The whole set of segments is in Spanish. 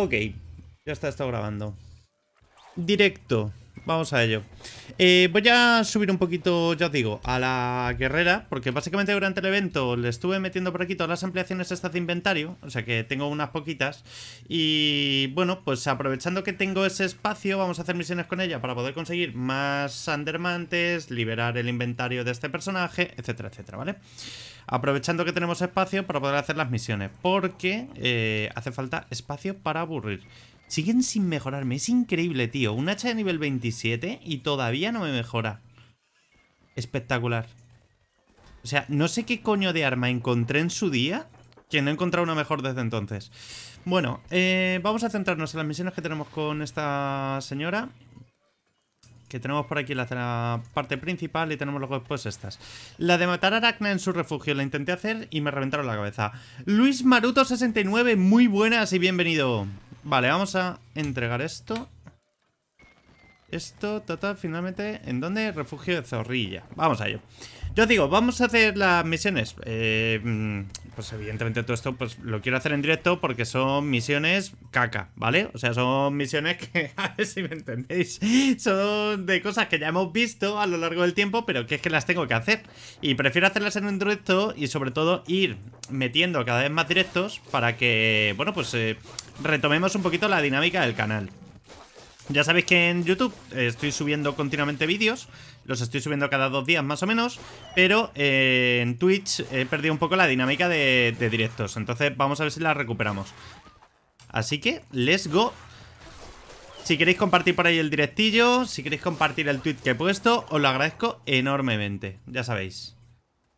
Ok, ya está, estado grabando. Directo, vamos a ello. Eh, voy a subir un poquito, ya os digo, a la guerrera, porque básicamente durante el evento le estuve metiendo por aquí todas las ampliaciones estas de inventario, o sea que tengo unas poquitas. Y bueno, pues aprovechando que tengo ese espacio, vamos a hacer misiones con ella para poder conseguir más Andermantes, liberar el inventario de este personaje, etcétera, etcétera, ¿vale? vale Aprovechando que tenemos espacio para poder hacer las misiones, porque eh, hace falta espacio para aburrir. Siguen sin mejorarme, es increíble, tío. Un hacha de nivel 27 y todavía no me mejora. Espectacular. O sea, no sé qué coño de arma encontré en su día, que no he encontrado una mejor desde entonces. Bueno, eh, vamos a centrarnos en las misiones que tenemos con esta señora que tenemos por aquí la parte principal y tenemos luego después estas. La de matar a Aracna en su refugio la intenté hacer y me reventaron la cabeza. Luis Maruto69, muy buenas y bienvenido. Vale, vamos a entregar esto. Esto, total, finalmente, ¿en dónde? Refugio de Zorrilla. Vamos a ello. Yo digo, vamos a hacer las misiones. Eh, mm, pues evidentemente todo esto pues lo quiero hacer en directo porque son misiones caca, ¿vale? O sea, son misiones que, a ver si me entendéis, son de cosas que ya hemos visto a lo largo del tiempo, pero que es que las tengo que hacer. Y prefiero hacerlas en directo y sobre todo ir metiendo cada vez más directos para que, bueno, pues eh, retomemos un poquito la dinámica del canal. Ya sabéis que en YouTube eh, estoy subiendo continuamente vídeos los estoy subiendo cada dos días más o menos. Pero eh, en Twitch he perdido un poco la dinámica de, directos. Entonces vamos a ver si la recuperamos. Así que, let's go si queréis compartir por ahí el directillo, si queréis compartir el tweet que he puesto, os lo agradezco enormemente. Ya sabéis.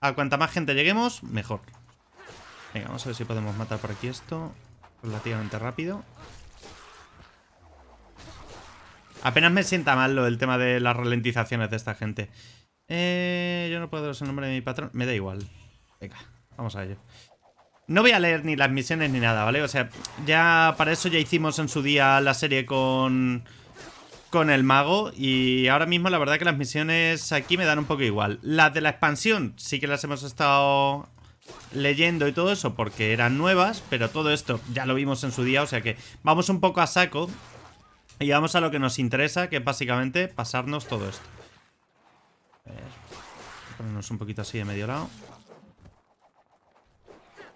A cuanta más gente lleguemos, mejor. Venga, vamos a ver si podemos matar por aquí esto. Relativamente rápido. Apenas me sienta mal lo del tema de las ralentizaciones de esta gente. Eh, yo no puedo daros el nombre de mi patrón. Me da igual. Venga, vamos a ello. No voy a leer ni las misiones ni nada, ¿vale? O sea, ya para eso ya hicimos en su día la serie con con el mago y ahora mismo la verdad que las misiones aquí me dan un poco igual. Las de la expansión sí que las hemos estado leyendo y todo eso porque eran nuevas, pero todo esto ya lo vimos en su día, o sea que vamos un poco a saco y vamos a lo que nos interesa, que es básicamente pasarnos todo esto. A ver, ponernos un poquito así de medio lado.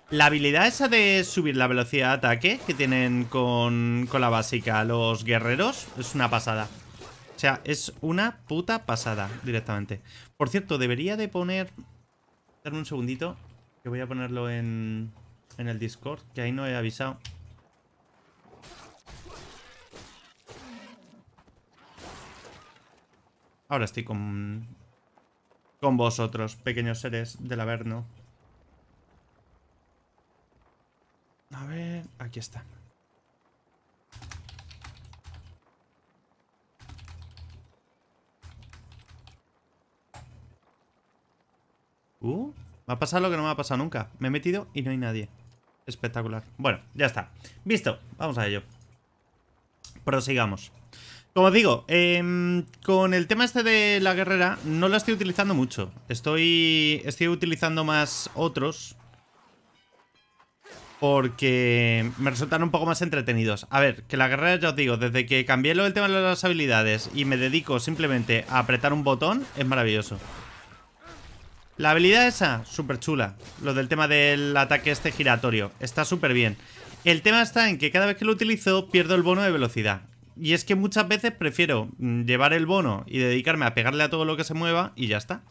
La habilidad esa de subir la velocidad de ataque que tienen con, con la básica los guerreros es una pasada. O sea, es una puta pasada directamente. Por cierto, debería de poner... Dame un segundito, que voy a ponerlo en, en el Discord, que ahí no he avisado. Ahora estoy con... Con vosotros, pequeños seres del Averno. A ver, aquí está. Uh, me ha pasado lo que no me ha pasado nunca. Me he metido y no hay nadie. Espectacular. Bueno, ya está. Visto, vamos a ello. Prosigamos. Como digo, em, con el tema este de la guerrera no la estoy utilizando mucho. Estoy, estoy utilizando más otros porque me resultan un poco más entretenidos. A ver, que la guerrera ya os digo, desde que cambié lo del tema de las habilidades y me dedico simplemente a apretar un botón, es maravilloso. La habilidad esa, súper chula. Lo del tema del ataque este giratorio, está súper bien. El tema está en que cada vez que lo utilizo pierdo el bono de velocidad. Y es que muchas veces prefiero mm, llevar el bono y dedicarme a pegarle a todo lo que se mueva y ya está.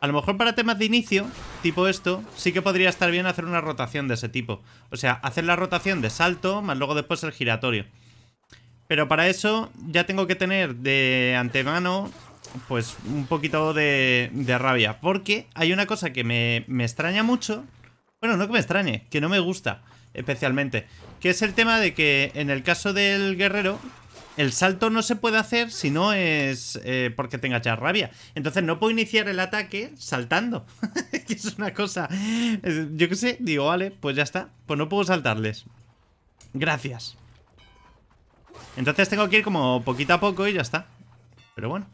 A lo mejor para temas de inicio, tipo esto, sí que podría estar bien hacer una rotación de ese tipo. O sea, hacer la rotación de salto, más luego después el giratorio. Pero para eso ya tengo que tener de antemano, pues un poquito de, rabia. Porque hay una cosa que me, me extraña mucho. Bueno, no que me extrañe, que no me gusta especialmente. Que es el tema de que en el caso del guerrero, el salto no se puede hacer si no es eh, porque tenga ya rabia. Entonces no puedo iniciar el ataque saltando. Que es una cosa... Eh, yo qué sé, digo, vale, pues ya está. Pues no puedo saltarles. Gracias. Entonces tengo que ir como poquito a poco y ya está. Pero bueno.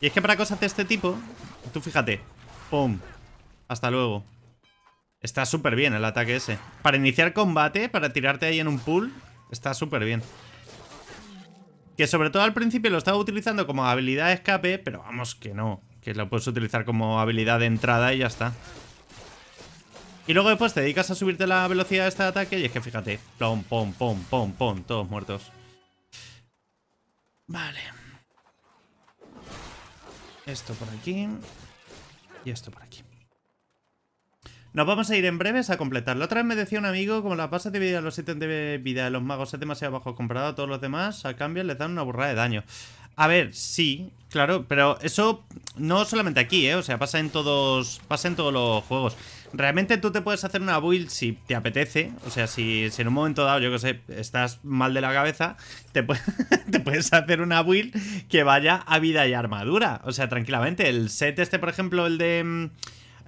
Y es que para cosas de este tipo, tú fíjate. ¡Pum! Hasta luego. Está súper bien el ataque ese. Para iniciar combate, para tirarte ahí en un pool, está súper bien. Que sobre todo al principio lo estaba utilizando como habilidad de escape, pero vamos que no. Que lo puedes utilizar como habilidad de entrada y ya está. Y luego después te dedicas a subirte la velocidad de este ataque y es que fíjate, pom, pom, pom, pom, pom, todos muertos. Vale. Esto por aquí. Y esto por aquí. Nos vamos a ir en breves a completarlo. Otra vez me decía un amigo, como la pasa de vida, los ítems de vida de los magos es demasiado bajo comparado a todos los demás, a cambio les dan una burrada de daño. A ver, sí, claro, pero eso no solamente aquí, ¿eh? O sea, pasa en todos, pasa en todos los juegos. Realmente tú te puedes hacer una build si te apetece, o sea, si, en un momento dado, yo que sé, estás mal de la cabeza, te, te puedes hacer una build que vaya a vida y armadura, o sea, tranquilamente. El set este, por ejemplo, el de... Mm,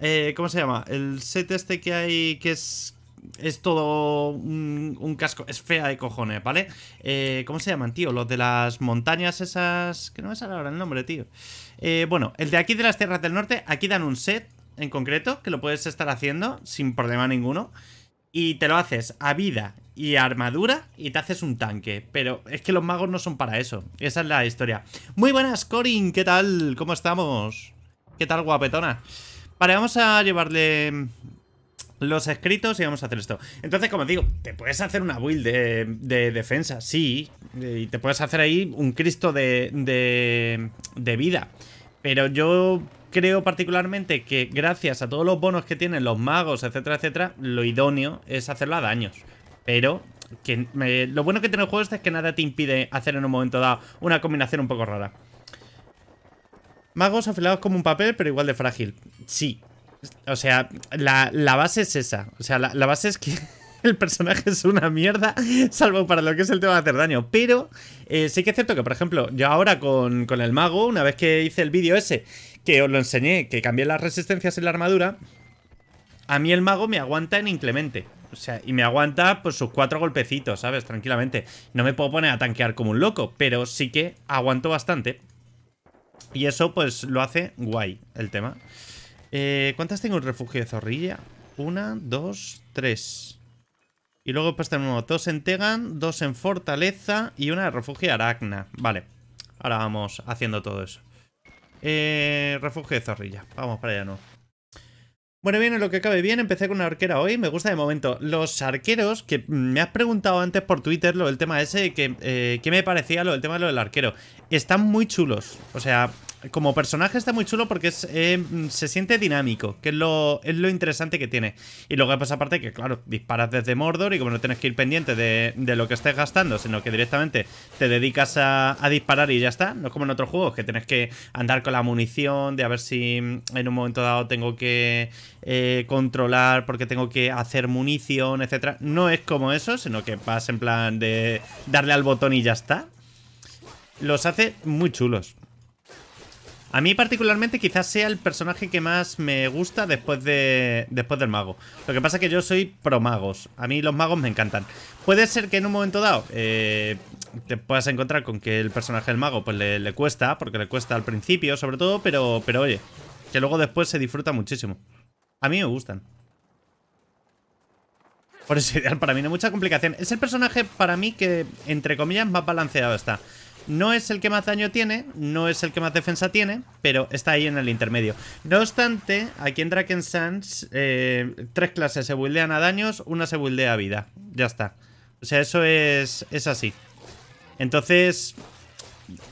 eh, ¿Cómo se llama? El set este que hay que es es todo un, casco, es fea de cojones, ¿vale? Eh, ¿Cómo se llaman, tío? Los de las montañas esas... Que no me sale ahora el nombre, tío. Eh, bueno, el de aquí de las tierras del norte, aquí dan un set en concreto, que lo puedes estar haciendo sin problema ninguno. Y te lo haces a vida y armadura y te haces un tanque. Pero es que los magos no son para eso. Esa es la historia. Muy buenas, Corin, ¿qué tal? ¿Cómo estamos? ¿Qué tal, guapetona? Vale, vamos a llevarle mm, los escritos y vamos a hacer esto. Entonces, como digo, te puedes hacer una build de, defensa, sí, y te puedes hacer ahí un Cristo de, vida. Pero yo creo particularmente que gracias a todos los bonos que tienen los magos, etcétera, etcétera, lo idóneo es hacerlo a daños. Pero que eh, lo bueno que tiene el juego este es que nada te impide hacer en un momento dado una combinación un poco rara. Magos afilados como un papel, pero igual de frágil. Sí. O sea, la, base es esa. O sea, la, base es que el personaje es una mierda, salvo para lo que es el tema de hacer daño. Pero eh, sí que es cierto que, por ejemplo, yo ahora con, el mago, una vez que hice el vídeo ese, que os lo enseñé, que cambié las resistencias en la armadura, a mí el mago me aguanta en inclemente. O sea, y me aguanta Por pues, sus cuatro golpecitos, ¿sabes? Tranquilamente. No me puedo poner a tanquear como un loco, pero sí que aguanto bastante. Y eso pues lo hace guay el tema. Eh, ¿Cuántas tengo en refugio de zorrilla? Una, dos, tres. Y luego pues tenemos dos en Tegan, dos en Fortaleza y una de refugio Aracna. Vale, ahora vamos haciendo todo eso. Eh, refugio de zorrilla, vamos para allá, ¿no? Bueno, en lo que acabe bien. Empecé con una arquera hoy. Me gusta de momento. Los arqueros, que me has preguntado antes por Twitter lo del tema ese, que, eh, me parecía lo del tema lo del arquero? Están muy chulos. O sea, como personaje está muy chulo porque eh, se siente dinámico, que es lo, es lo interesante que tiene. Y luego, pasa aparte que, claro, disparas desde Mordor y como no tienes que ir pendiente de, lo que estés gastando, sino que directamente te dedicas a, disparar y ya está. No es como en otros juegos, que tienes que andar con la munición, de a ver si en un momento dado tengo que eh, controlar porque tengo que hacer munición, etcétera. No es como eso, sino que vas en plan de darle al botón y ya está. Los hace muy chulos. A mí particularmente quizás sea el personaje que más me gusta después, de, después del mago. Lo que pasa es que yo soy pro magos. A mí los magos me encantan. Puede ser que en un momento dado eh, te puedas encontrar con que el personaje del mago pues le, cuesta, porque le cuesta al principio sobre todo, pero, pero oye, que luego después se disfruta muchísimo. A mí me gustan. Por eso ideal para mí, no mucha complicación. Es el personaje para mí que, entre comillas, más balanceado está. No es el que más daño tiene, no es el que más defensa tiene, pero está ahí en el intermedio. No obstante, aquí en Draken Sands eh, tres clases se buildean a daños, una se buildea a vida. Ya está. O sea, eso es, es así. Entonces,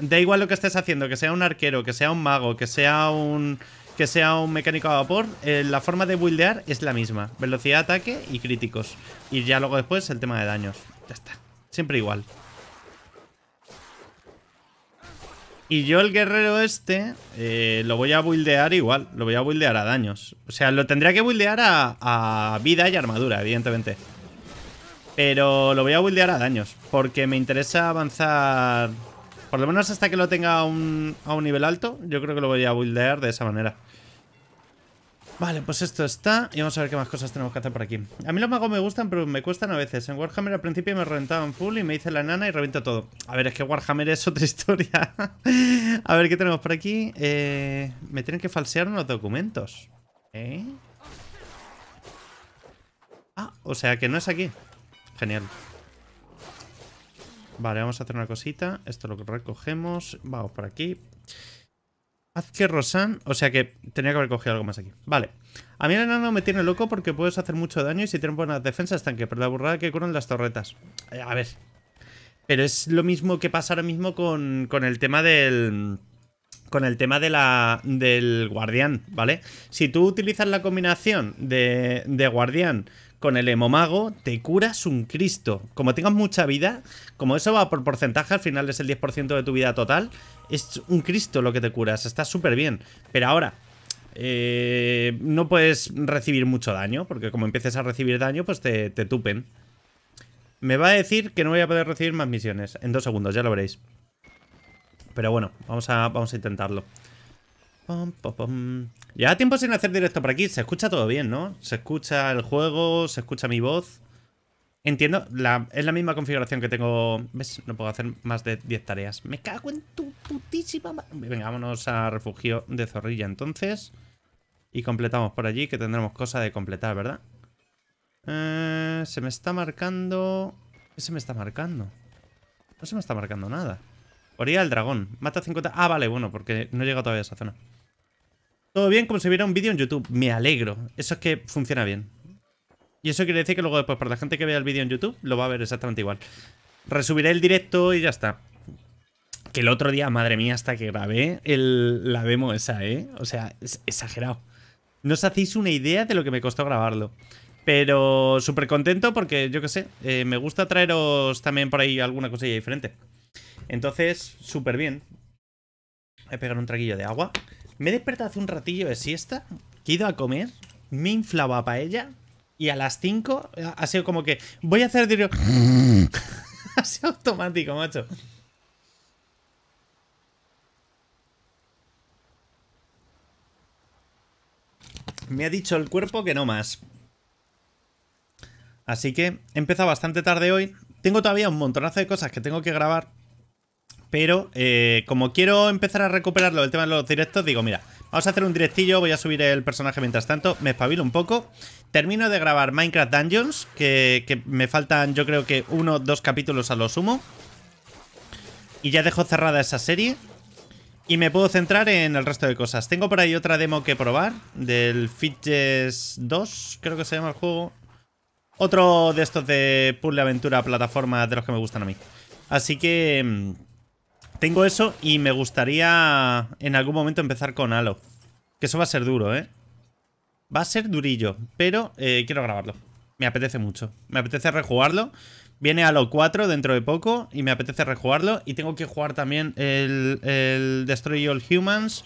da igual lo que estés haciendo, que sea un arquero, que sea un mago, que sea un que sea un mecánico a vapor, eh, la forma de buildear es la misma. Velocidad, de ataque y críticos. Y ya luego después el tema de daños. Ya está. Siempre igual. Y yo el guerrero este eh, lo voy a buildear igual, lo voy a buildear a daños. O sea, lo tendría que buildear a, vida y armadura, evidentemente. Pero lo voy a buildear a daños, porque me interesa avanzar... Por lo menos hasta que lo tenga a un, a un nivel alto, yo creo que lo voy a buildear de esa manera. Vale, pues esto está y vamos a ver qué más cosas tenemos que hacer por aquí. A mí los magos me gustan, pero me cuestan a veces. En Warhammer al principio me reventaban full y me hice la nana y reviento todo. A ver, es que Warhammer es otra historia. a ver, ¿qué tenemos por aquí? Eh, me tienen que falsear unos documentos. ¿Eh? Ah, o sea que no es aquí. Genial. Vale, vamos a hacer una cosita. Esto lo recogemos. Vamos por aquí. Haz que Rosan... O sea que tenía que haber cogido algo más aquí. Vale. A mí el enano me tiene loco porque puedes hacer mucho daño y si tienes buenas defensas tanque, pero la burrada que curan las torretas. Eh, a ver. Pero es lo mismo que pasa ahora mismo con, con el tema del... Con el tema de la, del guardián, ¿vale? Si tú utilizas la combinación de, de guardián con el hemomago, te curas un Cristo. Como tengas mucha vida, como eso va por porcentaje, al final es el 10% de tu vida total, es un Cristo lo que te curas, está súper bien. Pero ahora, eh, no puedes recibir mucho daño, porque como empieces a recibir daño, pues te, tupen. Me va a decir que no voy a poder recibir más misiones. En dos segundos, ya lo veréis. Pero bueno, vamos a, vamos a intentarlo. Lleva tiempo sin hacer directo por aquí. Se escucha todo bien, ¿no? Se escucha el juego, se escucha mi voz. Entiendo, es la misma configuración que tengo... ¿Ves? No puedo hacer más de 10 tareas. Me cago en tu putísima... Venga, vámonos a refugio de zorrilla entonces. Y completamos por allí, que tendremos cosa de completar, ¿verdad? Eh, se me está marcando... ¿Qué se me está marcando? No se me está marcando nada. Orilla el dragón. Mata 50... Ah, vale, bueno, porque no he llegado todavía a esa zona. Todo bien como si hubiera un vídeo en YouTube. Me alegro. Eso es que funciona bien. Y eso quiere decir que luego después, pues, para la gente que vea el vídeo en YouTube, lo va a ver exactamente igual. Resubiré el directo y ya está. Que el otro día, madre mía, hasta que grabé la demo esa, ¿eh? O sea, es exagerado. No os hacéis una idea de lo que me costó grabarlo. Pero súper contento porque, yo qué sé, eh, me gusta traeros también por ahí alguna cosilla diferente. Entonces, súper bien. Voy a pegar un traguillo de agua. Me he despertado hace un ratillo de siesta, que he ido a comer, me he inflado a paella y a las 5 ha sido como que voy a hacer dinero. ha sido automático, macho. Me ha dicho el cuerpo que no más. Así que he empezado bastante tarde hoy. Tengo todavía un montonazo de cosas que tengo que grabar. Pero eh, como quiero empezar a recuperarlo, el tema de los directos, digo, mira, vamos a hacer un directillo, voy a subir el personaje mientras tanto, me espabilo un poco. Termino de grabar Minecraft Dungeons, que, me faltan yo creo que uno o dos capítulos a lo sumo. Y ya dejo cerrada esa serie. Y me puedo centrar en el resto de cosas. Tengo por ahí otra demo que probar, del Fitches 2, creo que se llama el juego. Otro de estos de puzzle aventura plataforma de los que me gustan a mí. Así que mm, tengo eso y me gustaría en algún momento empezar con Halo. Que eso va a ser duro, ¿eh? Va a ser durillo, pero eh, quiero grabarlo. Me apetece mucho. Me apetece rejugarlo. Viene Halo 4 dentro de poco y me apetece rejugarlo. Y tengo que jugar también el, el Destroy All Humans.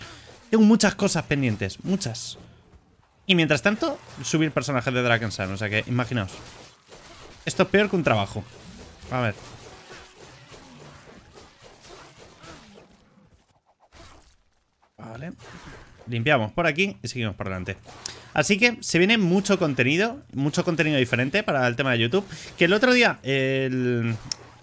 Tengo muchas cosas pendientes, muchas. Y mientras tanto, subir personajes de Sun. O sea que, imaginaos. Esto es peor que un trabajo. A ver. Vale. Limpiamos por aquí y seguimos por delante. Así que se viene mucho contenido, mucho contenido diferente para el tema de YouTube. Que el otro día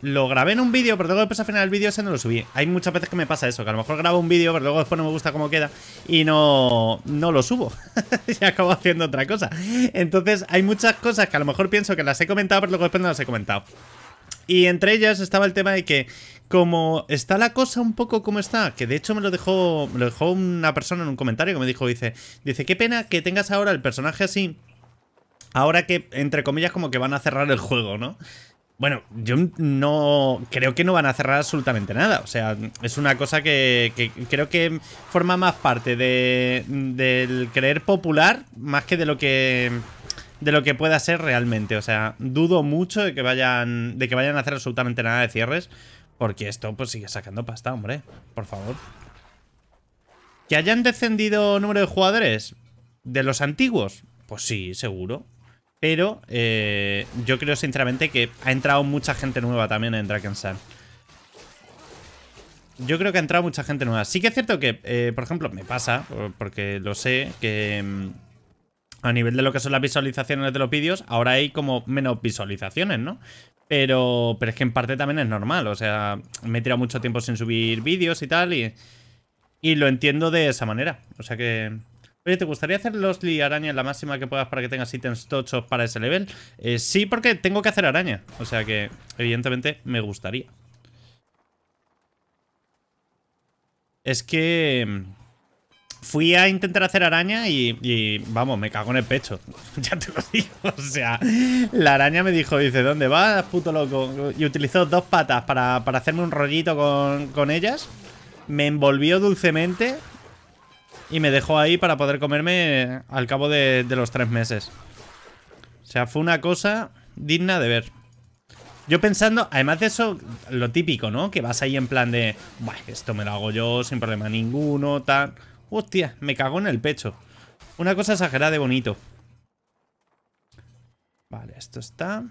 lo grabé en un vídeo, pero luego después al final del vídeo ese no lo subí. Hay muchas veces que me pasa eso, que a lo mejor grabo un vídeo, pero luego después no me gusta cómo queda y no, no lo subo. y acabo haciendo otra cosa. Entonces hay muchas cosas que a lo mejor pienso que las he comentado, pero luego después no las he comentado. Y entre ellas estaba el tema de que como está la cosa un poco como está, que de hecho me lo dejó, dejó una persona en un comentario que me dijo, dice, dice, qué pena que tengas ahora el personaje así, ahora que, entre comillas, como que van a cerrar el juego, ¿no? Bueno, yo no creo que no van a cerrar absolutamente nada. O sea, es una cosa que, creo que forma más parte de, del creer popular más que de lo que de lo que pueda ser realmente. O sea, dudo mucho de que vayan de que vayan a hacer absolutamente nada de cierres, porque esto pues sigue sacando pasta, hombre. Por favor. ¿Que hayan descendido número de jugadores de los antiguos? Pues sí, seguro. Pero eh, yo creo sinceramente que ha entrado mucha gente nueva también en Sun. Yo creo que ha entrado mucha gente nueva. Sí que es cierto que, eh, por ejemplo, me pasa, porque lo sé, que mm, a nivel de lo que son las visualizaciones de los vídeos, ahora hay como menos visualizaciones, ¿no? Pero, es que en parte también es normal. O sea, me he tirado mucho tiempo sin subir vídeos y tal. Y, lo entiendo de esa manera. O sea que... Oye, ¿te gustaría hacer los li arañas la máxima que puedas para que tengas ítems tochos para ese level? Eh, sí, porque tengo que hacer araña. O sea que, evidentemente, me gustaría. Es que... Fui a intentar hacer araña y, vamos, me cago en el pecho. ya te lo digo. O sea, la araña me dijo, dice, ¿dónde vas, puto loco? Y utilizó dos patas para, hacerme un rollito con, ellas. Me envolvió dulcemente y me dejó ahí para poder comerme al cabo de, de los tres meses. O sea, fue una cosa digna de ver. Yo pensando, además de eso, lo típico, ¿no? Que vas ahí en plan de, Bueno, esto me lo hago yo sin problema ninguno, tal. Hostia, me cago en el pecho. Una cosa exagerada de bonito. Vale, esto está...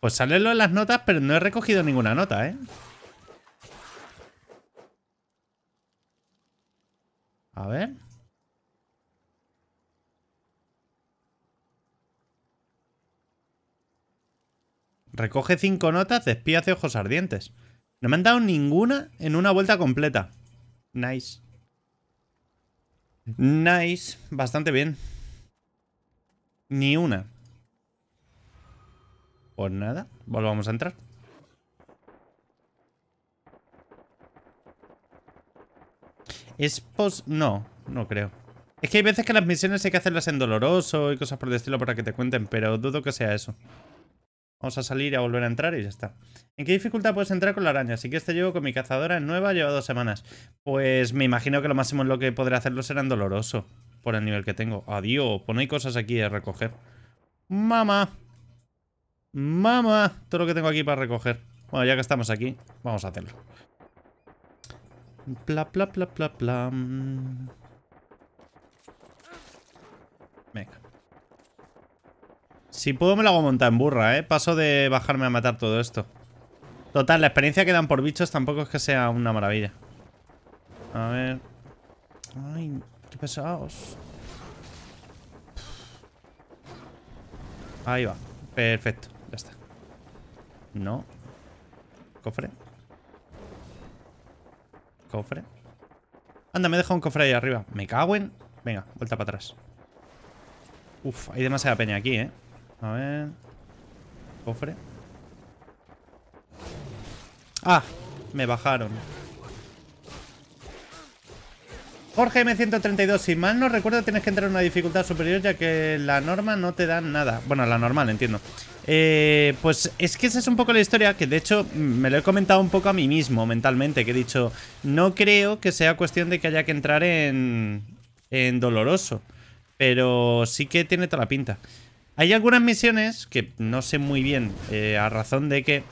Pues salen de las notas, pero no he recogido ninguna nota, ¿eh? A ver... Recoge cinco notas de de ojos ardientes. No me han dado ninguna en una vuelta completa. Nice. Nice. Bastante bien. Ni una. Pues nada, volvamos a entrar. Es pos... No, no creo. Es que hay veces que las misiones hay que hacerlas en doloroso y cosas por el estilo para que te cuenten, pero dudo que sea eso. Vamos a salir y a volver a entrar y ya está. ¿En qué dificultad puedes entrar con la araña? Así que este llevo con mi cazadora nueva, lleva dos semanas. Pues me imagino que lo máximo en lo que podré hacerlo será en doloroso. Por el nivel que tengo. Adiós, pues cosas aquí a recoger. ¡Mamá! ¡Mamá! Todo lo que tengo aquí para recoger. Bueno, ya que estamos aquí, vamos a hacerlo. Pla, pla, pla, pla, pla. Si puedo me lo hago montar en burra, ¿eh? Paso de bajarme a matar todo esto. Total, la experiencia que dan por bichos tampoco es que sea una maravilla. A ver... Ay, qué pesados. Ahí va. Perfecto, ya está. No. Cofre. Cofre. Anda, me he dejado un cofre ahí arriba. Me cago en... Venga, vuelta para atrás. Uf, hay demasiada peña aquí, ¿eh? A ver. Cofre. Ah, me bajaron. Jorge M132, si mal no recuerdo tienes que entrar en una dificultad superior ya que la norma no te da nada. Bueno, la normal, entiendo. Eh, pues es que esa es un poco la historia que de hecho mm, me lo he comentado un poco a mí mismo mentalmente, que he dicho, no creo que sea cuestión de que haya que entrar en, en doloroso, pero sí que tiene toda la pinta. Hay algunas misiones que no sé muy bien eh, a razón de que...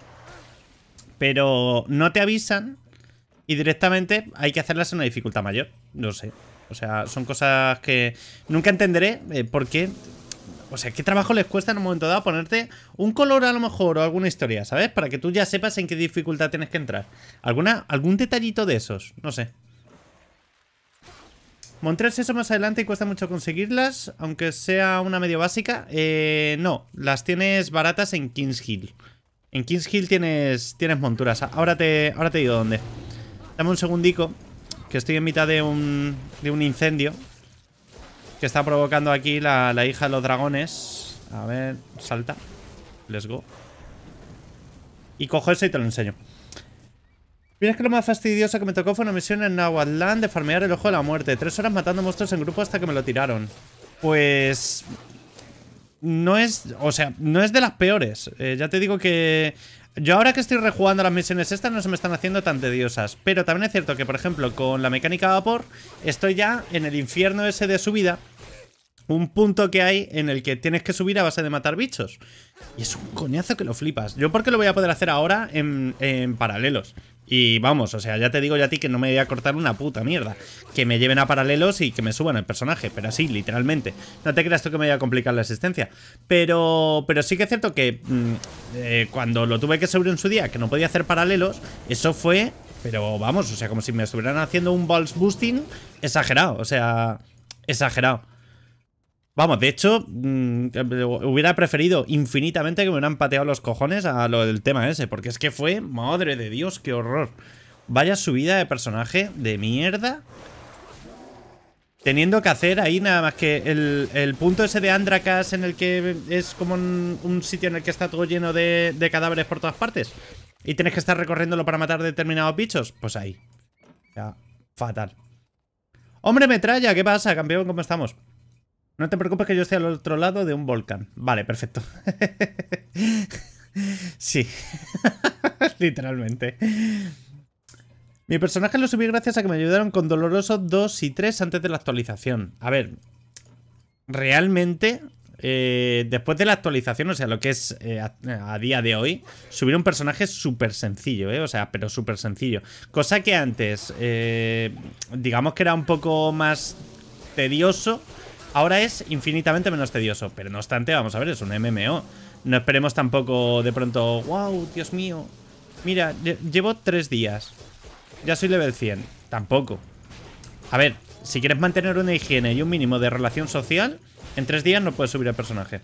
Pero no te avisan y directamente hay que hacerlas en una dificultad mayor. No sé. O sea, son cosas que nunca entenderé eh, por qué... O sea, qué trabajo les cuesta en un momento dado ponerte un color a lo mejor o alguna historia, ¿sabes? Para que tú ya sepas en qué dificultad tienes que entrar. ¿Alguna, algún detallito de esos, no sé. Montres eso más adelante y cuesta mucho conseguirlas, aunque sea una medio básica. Eh, no, las tienes baratas en Kings Hill. En Kings Hill tienes, tienes monturas. Ahora te, ahora te digo dónde. Dame un segundico, que estoy en mitad de un, de un incendio que está provocando aquí la, la hija de los dragones. A ver, salta. Let's go. Y cojo eso y te lo enseño. Mira que lo más fastidioso que me tocó fue una misión en Nahuatlán de farmear el Ojo de la Muerte. Tres horas matando monstruos en grupo hasta que me lo tiraron. Pues... No es... O sea, no es de las peores. Eh, ya te digo que... Yo ahora que estoy rejugando las misiones estas no se me están haciendo tan tediosas. Pero también es cierto que, por ejemplo, con la mecánica vapor, estoy ya en el infierno ese de subida un punto que hay en el que tienes que subir a base de matar bichos. Y es un coñazo que lo flipas. Yo porque lo voy a poder hacer ahora en paralelos. Y vamos, o sea, ya te digo ya a ti que no me voy a cortar una puta mierda. Que me lleven a paralelos y que me suban el personaje, pero así, literalmente. No te creas tú que me voy a complicar la existencia. Pero, pero sí que es cierto que mm, eh, cuando lo tuve que subir en su día, que no podía hacer paralelos, eso fue, pero vamos, o sea, como si me estuvieran haciendo un balls boosting exagerado, o sea, exagerado. Vamos, de hecho, mm, hubiera preferido infinitamente que me hubieran pateado los cojones a lo del tema ese, porque es que fue, madre de Dios, qué horror. Vaya subida de personaje de mierda. Teniendo que hacer ahí nada más que el, punto ese de Andracas en el que es como un, sitio en el que está todo lleno de, cadáveres por todas partes. Y tienes que estar recorriéndolo para matar determinados bichos. Pues ahí. fatal. Hombre, metralla, ¿qué pasa, campeón? ¿Cómo estamos? No te preocupes que yo esté al otro lado de un volcán. Vale, perfecto. sí. Literalmente. Mi personaje lo subí gracias a que me ayudaron con Dolorosos 2 y 3 antes de la actualización. A ver, realmente, eh, después de la actualización, o sea, lo que es eh, a, día de hoy, subir un personaje súper sencillo, ¿eh? O sea, pero súper sencillo. Cosa que antes, eh, digamos que era un poco más tedioso Ahora es infinitamente menos tedioso, pero no obstante, vamos a ver, es un MMO. No esperemos tampoco de pronto, wow, Dios mío. Mira, llevo tres días. Ya soy level 100. Tampoco. A ver, si quieres mantener una higiene y un mínimo de relación social, en tres días no puedes subir al personaje.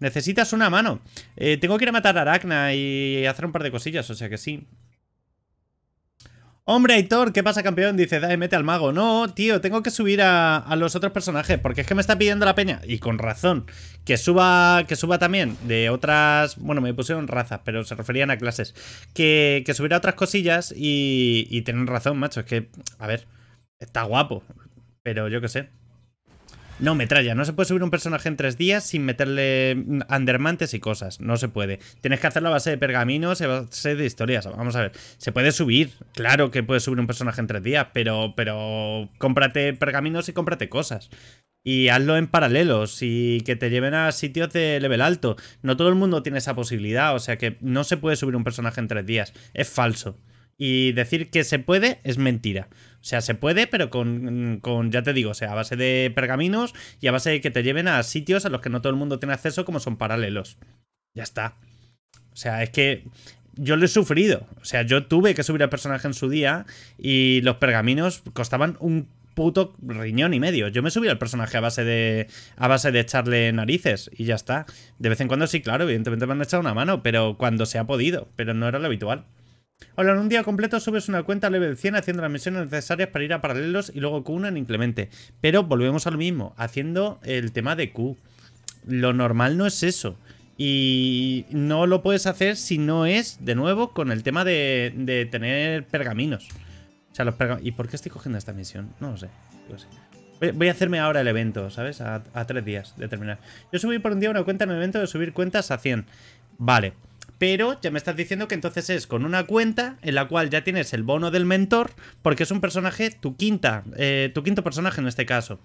Necesitas una mano. Eh, tengo que ir a matar a Aracna y hacer un par de cosillas, o sea que sí. Hombre, Aitor, ¿qué pasa, campeón? Dice, dale, mete al mago. No, tío, tengo que subir a, los otros personajes, porque es que me está pidiendo la peña, y con razón, que suba, que suba también de otras, bueno, me pusieron razas, pero se referían a clases, que, que subiera otras cosillas y, y tienen razón, macho, es que, a ver, está guapo, pero yo qué sé, no, metralla. No se puede subir un personaje en tres días sin meterle andermantes y cosas. No se puede. Tienes que hacerlo a base de pergaminos y a base de historias. Vamos a ver. Se puede subir. Claro que puedes subir un personaje en tres días, pero, pero cómprate pergaminos y cómprate cosas. Y hazlo en paralelos y que te lleven a sitios de level alto. No todo el mundo tiene esa posibilidad. O sea que no se puede subir un personaje en tres días. Es falso. Y decir que se puede es mentira. O sea, se puede, pero con, ya te digo, o sea, a base de pergaminos y a base de que te lleven a sitios a los que no todo el mundo tiene acceso, como son paralelos. Ya está. O sea, es que yo lo he sufrido. O sea, yo tuve que subir al personaje en su día y los pergaminos costaban un puto riñón y medio. Yo me subí al personaje a base de a base de echarle narices y ya está. De vez en cuando sí, claro, evidentemente me han echado una mano, pero cuando se ha podido, pero no era lo habitual. Hola, en un día completo subes una cuenta level 100 haciendo las misiones necesarias para ir a paralelos y luego Q1 en implemente. Pero volvemos a lo mismo, haciendo el tema de Q. Lo normal no es eso. Y no lo puedes hacer si no es, de nuevo, con el tema de, tener pergaminos. O sea, los pergaminos. ¿Y por qué estoy cogiendo esta misión? No lo sé. Voy a hacerme ahora el evento, ¿sabes? A, a tres días de terminar. Yo subí por un día una cuenta en el evento de subir cuentas a 100. Vale. Pero ya me estás diciendo que entonces es con una cuenta en la cual ya tienes el bono del mentor, porque es un personaje, tu quinta, eh, tu quinto personaje en este caso.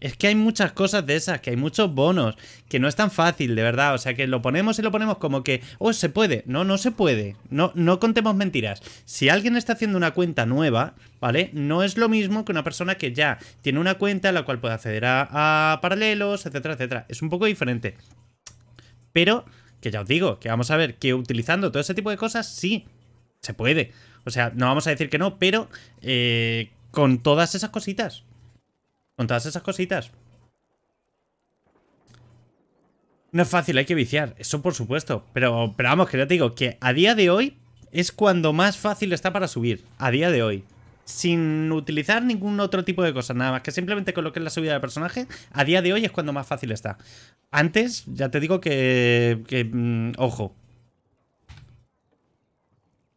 Es que hay muchas cosas de esas, que hay muchos bonos, que no es tan fácil, de verdad. O sea, que lo ponemos y lo ponemos como que, oh, se puede. No, no se puede. No, no contemos mentiras. Si alguien está haciendo una cuenta nueva, ¿vale? No es lo mismo que una persona que ya tiene una cuenta en la cual puede acceder a paralelos, etcétera, etcétera. Es un poco diferente. Pero que ya os digo, que vamos a ver que utilizando todo ese tipo de cosas, sí, se puede. O sea, no vamos a decir que no, pero eh, con todas esas cositas. Con todas esas cositas. No es fácil, hay que viciar, eso por supuesto. Pero, pero vamos, que ya te digo que a día de hoy es cuando más fácil está para subir. A día de hoy sin utilizar ningún otro tipo de cosas, nada más que simplemente con la subida del personaje, a día de hoy es cuando más fácil está. Antes, ya te digo que, mm, ojo.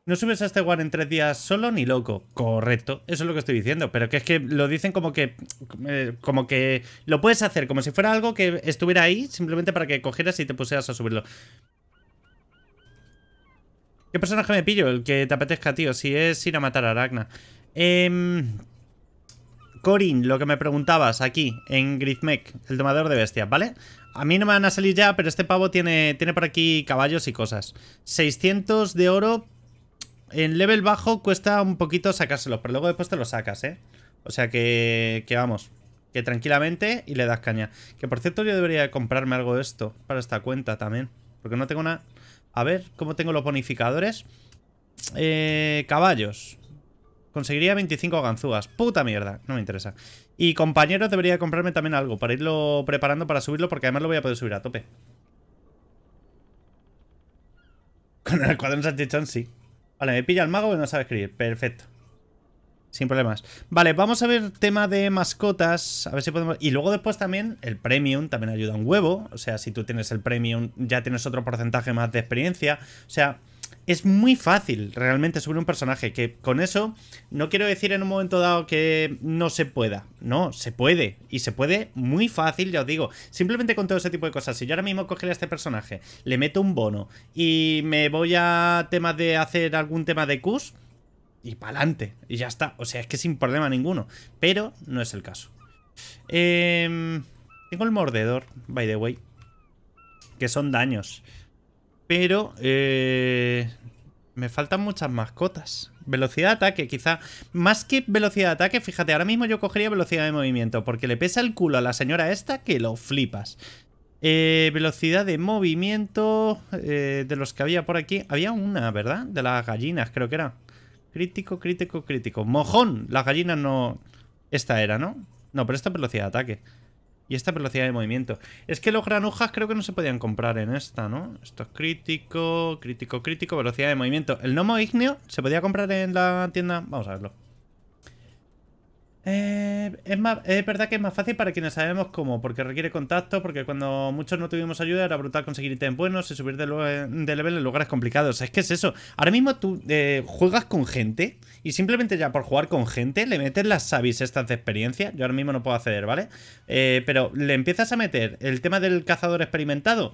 No subes a este War en tres días solo ni loco. Correcto, eso es lo que estoy diciendo. Pero que es que lo dicen como que. Eh, como que lo puedes hacer, como si fuera algo que estuviera ahí, simplemente para que cogieras y te pusieras a subirlo. ¿Qué personaje me pillo? El que te apetezca, tío. Si es ir a matar a Ragna. Em, Corin, lo que me preguntabas aquí en Griffmek, el domador de bestias, ¿vale? A mí no me van a salir ya, pero este pavo tiene, tiene por aquí caballos y cosas. 600 de oro en level bajo cuesta un poquito sacárselos, pero luego después te los sacas, ¿eh? O sea que, que vamos, que tranquilamente y le das caña. Que por cierto yo debería comprarme algo de esto para esta cuenta también, porque no tengo nada. A ver, ¿cómo tengo los bonificadores? Eh, caballos. Conseguiría 25 ganzúas. Puta mierda. No me interesa. Y compañeros, debería comprarme también algo para irlo preparando para subirlo porque además lo voy a poder subir a tope. Con el de sanchichón, sí. Vale, me pilla el mago que no sabe escribir. Perfecto. Sin problemas. Vale, vamos a ver tema de mascotas. A ver si podemos... Y luego después también el premium también ayuda un huevo. O sea, si tú tienes el premium ya tienes otro porcentaje más de experiencia. O sea es muy fácil realmente subir un personaje, que con eso no quiero decir en un momento dado que no se pueda, no, se puede, y se puede muy fácil, ya os digo, simplemente con todo ese tipo de cosas, si yo ahora mismo cogiera a este personaje, le meto un bono y me voy a temas de hacer algún tema de Qs, y pa'lante, y ya está, o sea, es que sin problema ninguno, pero no es el caso. Em, tengo el mordedor, by the way, que son daños. Pero eh, me faltan muchas mascotas. Velocidad de ataque, quizá. Más que velocidad de ataque, fíjate, ahora mismo yo cogería velocidad de movimiento, porque le pesa el culo a la señora esta que lo flipas. Eh, velocidad de movimiento eh, de los que había por aquí. Había una, ¿verdad? De las gallinas, creo que era. Crítico, crítico, crítico. Mojón. Las gallinas no... Esta era, ¿no? No, pero esta es velocidad de ataque. Y esta velocidad de movimiento. Es que los granujas creo que no se podían comprar en esta, ¿no? Esto es crítico, crítico, crítico, velocidad de movimiento. El gnomo igneo se podía comprar en la tienda. Vamos a verlo. Eh, es, más, verdad que es más fácil para quienes sabemos cómo, porque requiere contacto, porque cuando muchos no tuvimos ayuda era brutal conseguir ítems buenos y subir de, de, level en lugares complicados. Es que es eso. Ahora mismo tú eh, juegas con gente y simplemente ya por jugar con gente le metes las sabis estas de experiencia. Yo ahora mismo no puedo acceder, ¿vale? Eh, pero le empiezas a meter el tema del cazador experimentado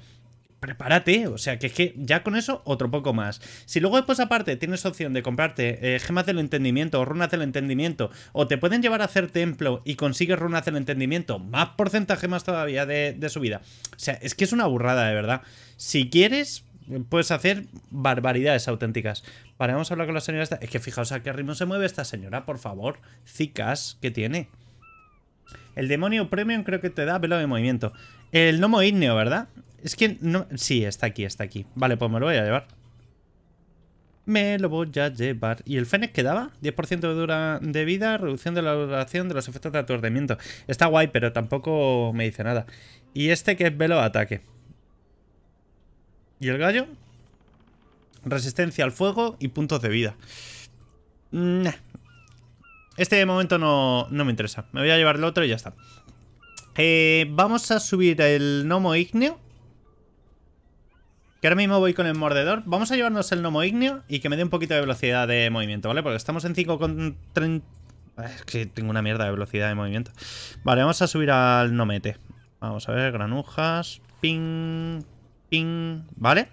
prepárate, o sea, que es que ya con eso otro poco más. Si luego después aparte tienes opción de comprarte eh, gemas del entendimiento o runas del entendimiento, o te pueden llevar a hacer templo y consigues runas del entendimiento, más porcentaje más todavía de, su vida. O sea, es que es una burrada, de verdad. Si quieres, puedes hacer barbaridades auténticas. Para vamos a hablar con la señora esta. Es que fijaos a qué ritmo se mueve esta señora, por favor. Cicas que tiene. El demonio premium creo que te da velo de movimiento. El gnomo ígneo, ¿verdad? Es que no... Sí, está aquí, está aquí. Vale, pues me lo voy a llevar. Me lo voy a llevar. ¿Y el qué quedaba? 10% de, dura de vida, reducción de la duración de los efectos de aturdimiento. Está guay, pero tampoco me dice nada. Y este que es velo ataque. ¿Y el gallo? Resistencia al fuego y puntos de vida. Este momento no, me interesa. Me voy a llevar el otro y ya está. Eh, vamos a subir el gnomo igneo que ahora mismo voy con el mordedor. Vamos a llevarnos el nomo ignio y que me dé un poquito de velocidad de movimiento, ¿vale? Porque estamos en 5,30... Es que tengo una mierda de velocidad de movimiento. Vale, vamos a subir al nomete. Vamos a ver, granujas. Ping, ping, ¿vale?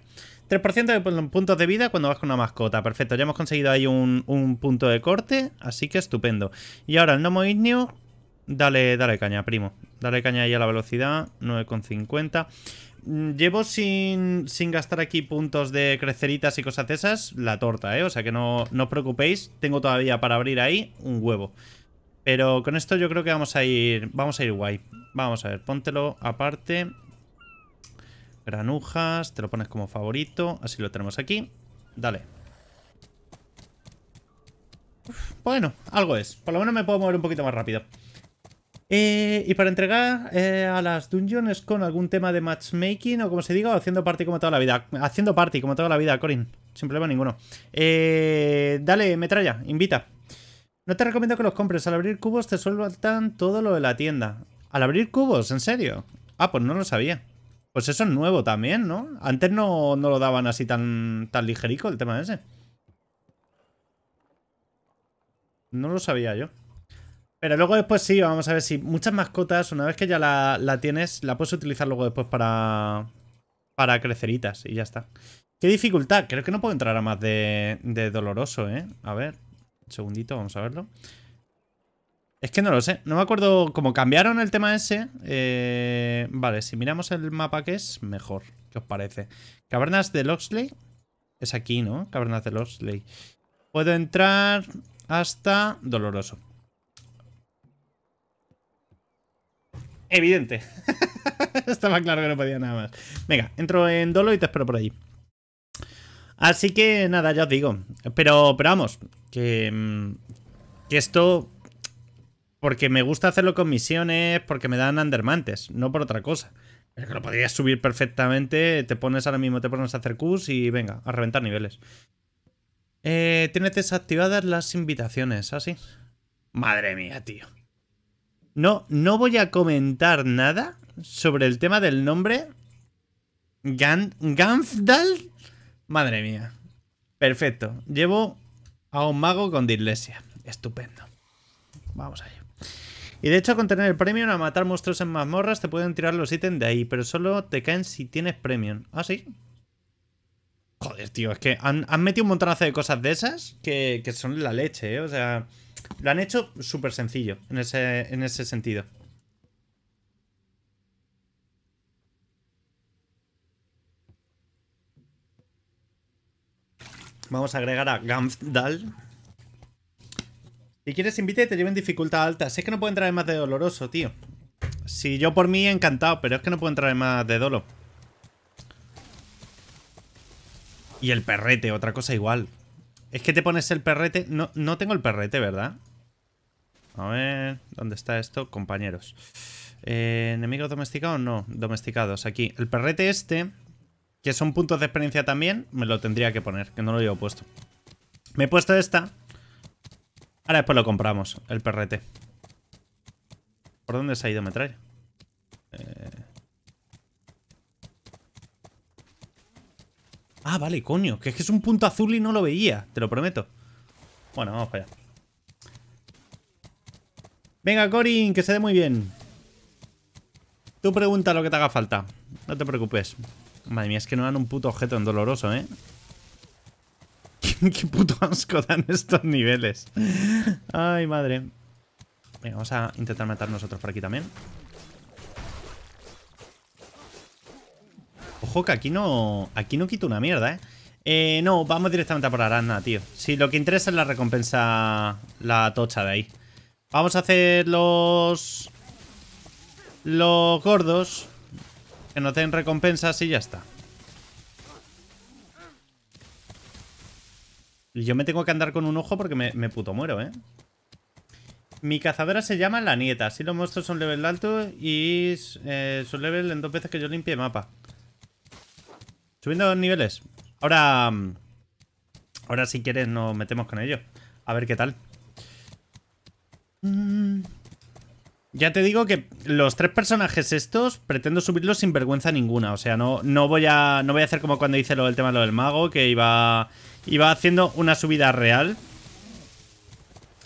3% de puntos de vida cuando vas con una mascota. Perfecto, ya hemos conseguido ahí un, punto de corte, así que estupendo. Y ahora el gnomo ignio Dale, dale caña, primo. Dale caña ahí a la velocidad. 9,50 llevo sin, gastar aquí puntos de creceritas y cosas de esas la torta, ¿eh? O sea que no, os preocupéis, tengo todavía para abrir ahí un huevo. Pero con esto yo creo que vamos a ir, vamos a ir guay. Vamos a ver, póntelo aparte. Granujas, te lo pones como favorito, así lo tenemos aquí. Dale. bueno, algo es. Por lo menos me puedo mover un poquito más rápido. Eh, y para entregar eh, a las dungeons con algún tema de matchmaking o como se diga, haciendo party como toda la vida. Haciendo party como toda la vida, Corin. Sin problema ninguno. Eh, dale, metralla, invita. No te recomiendo que los compres. Al abrir cubos te sueltan todo lo de la tienda. ¿Al abrir cubos? ¿En serio? Ah, pues no lo sabía. Pues eso es nuevo también, ¿no? Antes no, lo daban así tan, tan ligerico el tema ese. No lo sabía yo. Pero luego después sí, vamos a ver si muchas mascotas, una vez que ya la, tienes, la puedes utilizar luego después para, para creceritas y ya está. ¿Qué dificultad? Creo que no puedo entrar a más de, doloroso, ¿eh? A ver, un segundito, vamos a verlo. Es que no lo sé, no me acuerdo cómo cambiaron el tema ese. Eh, vale, si miramos el mapa que es, mejor. ¿Qué os parece? Cavernas de Loxley. Es aquí, ¿no? Cavernas de Loxley. Puedo entrar hasta Doloroso. evidente. Estaba claro que no podía nada más. Venga, entro en Dolo y te espero por allí. Así que nada, ya os digo. Pero, pero vamos, que, mm, esto... Porque me gusta hacerlo con misiones, porque me dan andermantes, no por otra cosa. Pero que lo podrías subir perfectamente, te pones ahora mismo, te pones a hacer Qs y venga, a reventar niveles. Eh, tienes desactivadas las invitaciones, así. ¿ah, Madre mía, tío. No, no voy a comentar nada sobre el tema del nombre. Gan Ganfdal. Madre mía. Perfecto. Llevo a un mago con dislexia. Estupendo. Vamos allá. Y de hecho, con tener el premium a matar monstruos en mazmorras, te pueden tirar los ítems de ahí, pero solo te caen si tienes premium. ¿Ah, sí? Joder, tío, es que han, metido un montonazo de cosas de esas que, que son la leche, ¿eh? O sea, lo han hecho súper sencillo en ese, en ese sentido. Vamos a agregar a Gamfdal. Si quieres, invite y te lleven dificultad alta. Sé que no puedo entrar en más de doloroso, tío. Si yo por mí, encantado, pero es que no puedo entrar en más de dolo. Y el perrete, otra cosa igual. Es que te pones el perrete. No, tengo el perrete, ¿verdad? A ver, ¿dónde está esto? Compañeros. Eh, ¿Enemigos domesticados? No, domesticados. Aquí. El perrete este, que son puntos de experiencia también, me lo tendría que poner, que no lo llevo puesto. Me he puesto esta. Ahora después lo compramos, el perrete. ¿Por dónde se ha ido a trae? Eh... Ah, vale, coño. Que es que es un punto azul y no lo veía. Te lo prometo. Bueno, vamos para allá. Venga, Corin, que se dé muy bien. Tú pregunta lo que te haga falta. No te preocupes. Madre mía, es que no dan un puto objeto en doloroso, ¿eh? Qué puto asco dan estos niveles. Ay, madre. Venga, vamos a intentar matar nosotros por aquí también. Ojo que aquí no. Aquí no quito una mierda, ¿eh? Eh, no, vamos directamente a por Arana, tío. Sí, lo que interesa es la recompensa. La tocha de ahí. Vamos a hacer los. Los gordos. Que no den recompensas y ya está. Yo me tengo que andar con un ojo porque me, puto muero, ¿eh? Mi cazadora se llama La Nieta. Si los monstruos son level alto y eh, son level en dos veces que yo limpie mapa. Subiendo niveles. Ahora... Mm, ahora si quieres nos metemos con ello. A ver qué tal. Mm, ya te digo que los tres personajes estos pretendo subirlos sin vergüenza ninguna. O sea, no, no, voy, a, no voy a hacer como cuando hice lo del tema lo del mago, que iba, iba haciendo una subida real.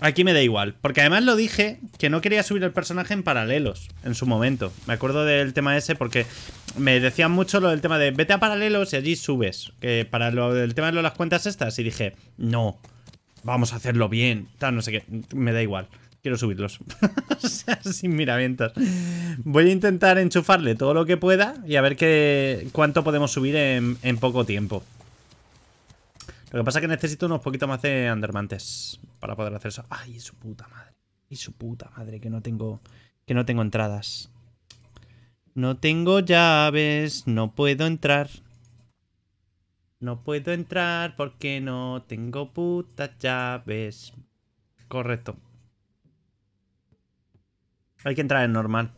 Aquí me da igual, porque además lo dije que no quería subir el personaje en paralelos en su momento. Me acuerdo del tema ese porque me decían mucho lo del tema de vete a paralelos y allí subes. Que para lo del tema de las cuentas estas. Y dije, no, vamos a hacerlo bien. no sé qué. Me da igual. Quiero subirlos. o sea, sin miramientos. Voy a intentar enchufarle todo lo que pueda y a ver qué, cuánto podemos subir en, poco tiempo. Lo que pasa es que necesito unos poquitos más de andermantes para poder hacer eso. Ay, su puta madre. Y su puta madre, que no tengo. Que no tengo entradas. No tengo llaves, no puedo entrar. No puedo entrar porque no tengo putas llaves. Correcto. Hay que entrar en normal.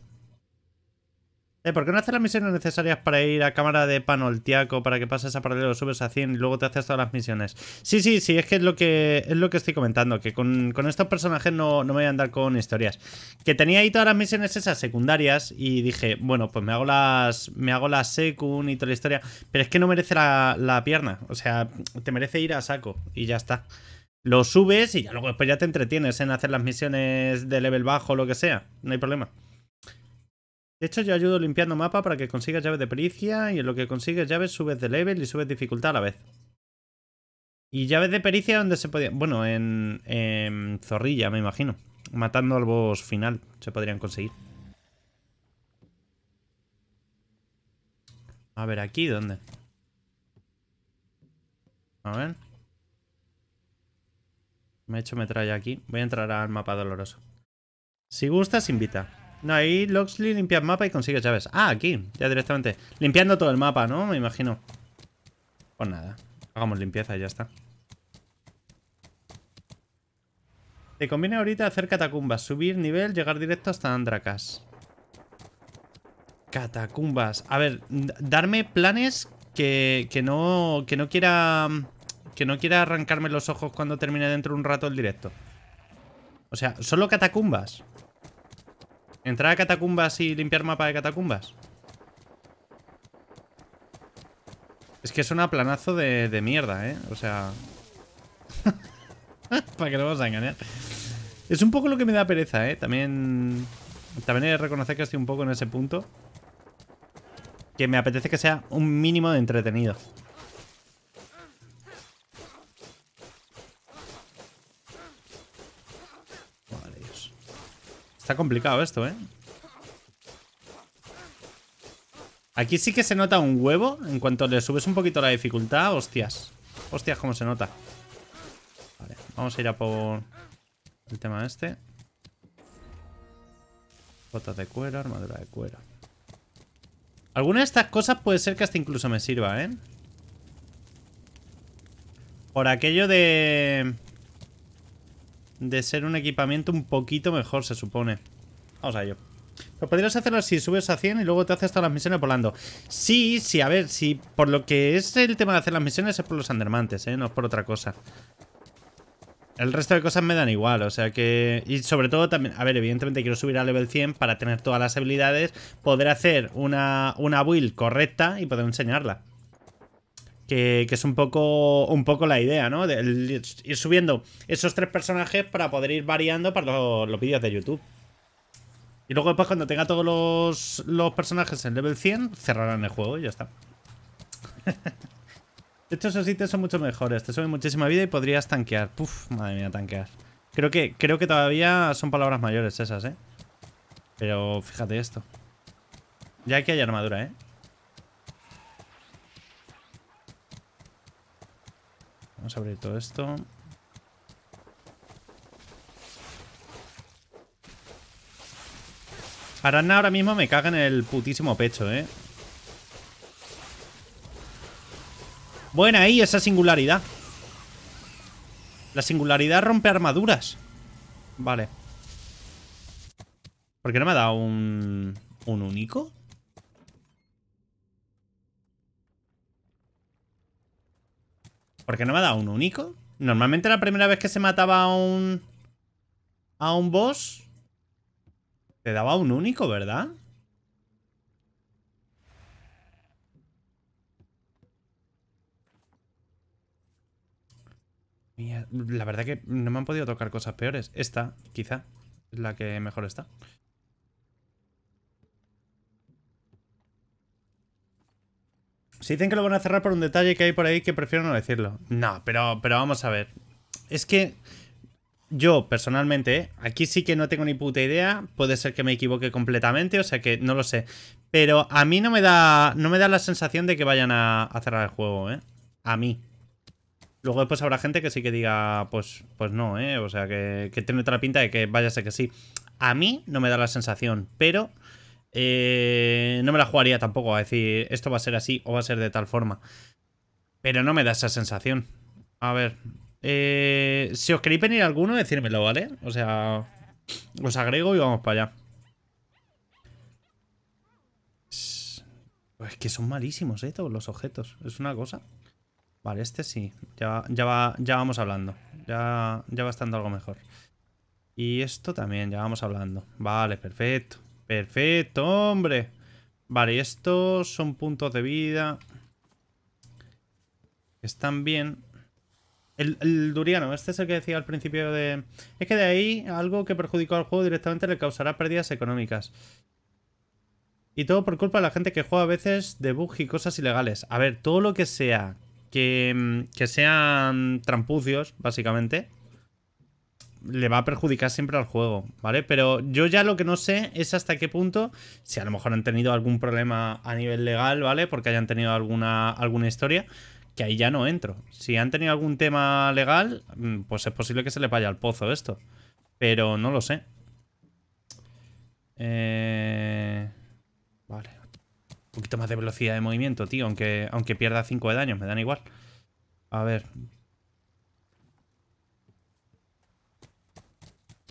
Eh, ¿Por qué no haces las misiones necesarias para ir a cámara de panoltiaco para que pases a paralelo, subes a 100 y luego te haces todas las misiones? Sí, sí, sí, es que es lo que es lo que estoy comentando, que con, estos personajes no, me voy a andar con historias. Que tenía ahí todas las misiones esas secundarias y dije, bueno, pues me hago las me hago las secund y toda la historia, pero es que no merece la, la pierna, o sea, te merece ir a saco y ya está. Lo subes y ya luego después ya te entretienes en hacer las misiones de level bajo o lo que sea, no hay problema. De hecho, yo ayudo limpiando mapa para que consigas llaves de pericia y en lo que consigues llaves subes de level y subes dificultad a la vez. Y llaves de pericia donde se podía... Bueno, en, en Zorrilla, me imagino. Matando al boss final se podrían conseguir. A ver, aquí, ¿dónde? A ver. Me he hecho metralla aquí. Voy a entrar al mapa doloroso. Si gustas, invita. No, ahí Loxley limpia el mapa y consigue llaves. Ah, aquí, ya directamente. Limpiando todo el mapa, ¿no? Me imagino. Pues nada, hagamos limpieza y ya está. Te conviene ahorita hacer catacumbas, subir nivel, llegar directo hasta Andrakas. Catacumbas. A ver, darme planes que, que, no, que no quiera que no quiera arrancarme los ojos cuando termine dentro de un rato el directo. O sea, solo catacumbas. ¿Entrar a catacumbas y limpiar mapa de catacumbas? Es que es un aplanazo de, mierda, ¿eh? O sea... Para que no vamos a engañar. Es un poco lo que me da pereza, ¿eh? También... También he de reconocer que estoy un poco en ese punto. Que me apetece que sea un mínimo de entretenido. Está complicado esto, ¿eh? Aquí sí que se nota un huevo. En cuanto le subes un poquito la dificultad, hostias. Hostias, cómo se nota. Vale, vamos a ir a por el tema este. Botas de cuero, armadura de cuero. Alguna de estas cosas puede ser que hasta incluso me sirva, ¿eh? Por aquello de de ser un equipamiento un poquito mejor, se supone. Vamos a ello. Pero podrías hacerlo si subes a 100 y luego te haces todas las misiones volando. Sí, sí, a ver, si Por lo que es el tema de hacer las misiones es por los andermantes, ¿eh? No es por otra cosa. El resto de cosas me dan igual, o sea que... Y sobre todo también... A ver, evidentemente quiero subir a level 100 para tener todas las habilidades, poder hacer una, una build correcta y poder enseñarla. Que, es un poco, un poco la idea, ¿no? De, ir subiendo esos tres personajes para poder ir variando para los, vídeos de YouTube. Y luego después cuando tenga todos los, personajes en level 100, cerrarán el juego y ya está. de hecho, esos ítems son mucho mejores. Te suben muchísima vida y podrías tanquear. Puf, madre mía, tanquear. Creo que, creo que todavía son palabras mayores esas, ¿eh? Pero fíjate esto. Ya que hay armadura, ¿eh? Vamos a abrir todo esto. Arana ahora mismo me caga en el putísimo pecho, ¿eh? Buena ahí esa singularidad. La singularidad rompe armaduras. Vale. ¿Por qué no me ha dado un... ¿Un único? Porque no me ha dado un único. Normalmente la primera vez que se mataba a un... A un boss... Te daba un único, ¿verdad? la verdad que no me han podido tocar cosas peores. Esta, quizá, es la que mejor está. Si dicen que lo van a cerrar por un detalle que hay por ahí que prefiero no decirlo. No, pero, pero vamos a ver. Es que yo personalmente, aquí sí que no tengo ni puta idea, puede ser que me equivoque completamente, o sea que no lo sé, pero a mí no me da no me da la sensación de que vayan a, cerrar el juego, ¿eh? A mí. Luego después habrá gente que sí que diga, pues pues no, ¿eh? O sea, que, que tiene otra pinta de que vaya a ser que sí. A mí no me da la sensación, pero eh, no me la jugaría tampoco a decir esto va a ser así o va a ser de tal forma. Pero no me da esa sensación. A ver. Eh, si os queréis venir alguno, decírmelo, ¿vale? O sea, os agrego y vamos para allá. Pues es que son malísimos, ¿eh? Todos los objetos. Es una cosa. Vale, este sí. Ya, ya, ya vamos hablando. Ya, ya va estando algo mejor. Y esto también, ya vamos hablando. Vale, perfecto. Perfecto, hombre. Vale, estos son puntos de vida. Están bien. El, duriano, este es el que decía al principio de... Es que de ahí algo que perjudicó al juego directamente le causará pérdidas económicas. Y todo por culpa de la gente que juega a veces de bug y cosas ilegales. A ver, todo lo que sea que, que sean trampucios, básicamente, le va a perjudicar siempre al juego, ¿vale? Pero yo ya lo que no sé es hasta qué punto, si a lo mejor han tenido algún problema a nivel legal, ¿vale? Porque hayan tenido alguna, alguna historia, que ahí ya no entro. Si han tenido algún tema legal, mm, pues es posible que se le vaya al pozo esto. Pero no lo sé. Eh... Vale. Un poquito más de velocidad de movimiento, tío. Aunque, aunque pierda 5 de daño, me dan igual. A ver,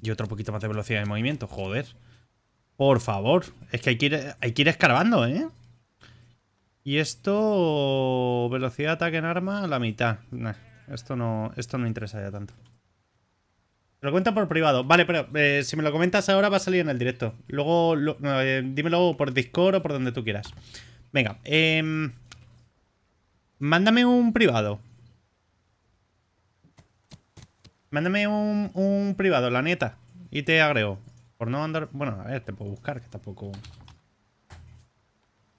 Y otro poquito más de velocidad de movimiento, joder. Por favor, es que hay que ir, hay escarbando, ¿eh? Y esto... Velocidad de ataque en arma, la mitad. esto no, esto no interesa ya tanto. lo cuento por privado. Vale, pero eh, si me lo comentas ahora va a salir en el directo. Luego, eh, dímelo por Discord o por donde tú quieras. Venga, em, mándame un privado Mándame un, privado, la neta. Y te agrego. Por no andar... Bueno, a ver, te puedo buscar, que tampoco...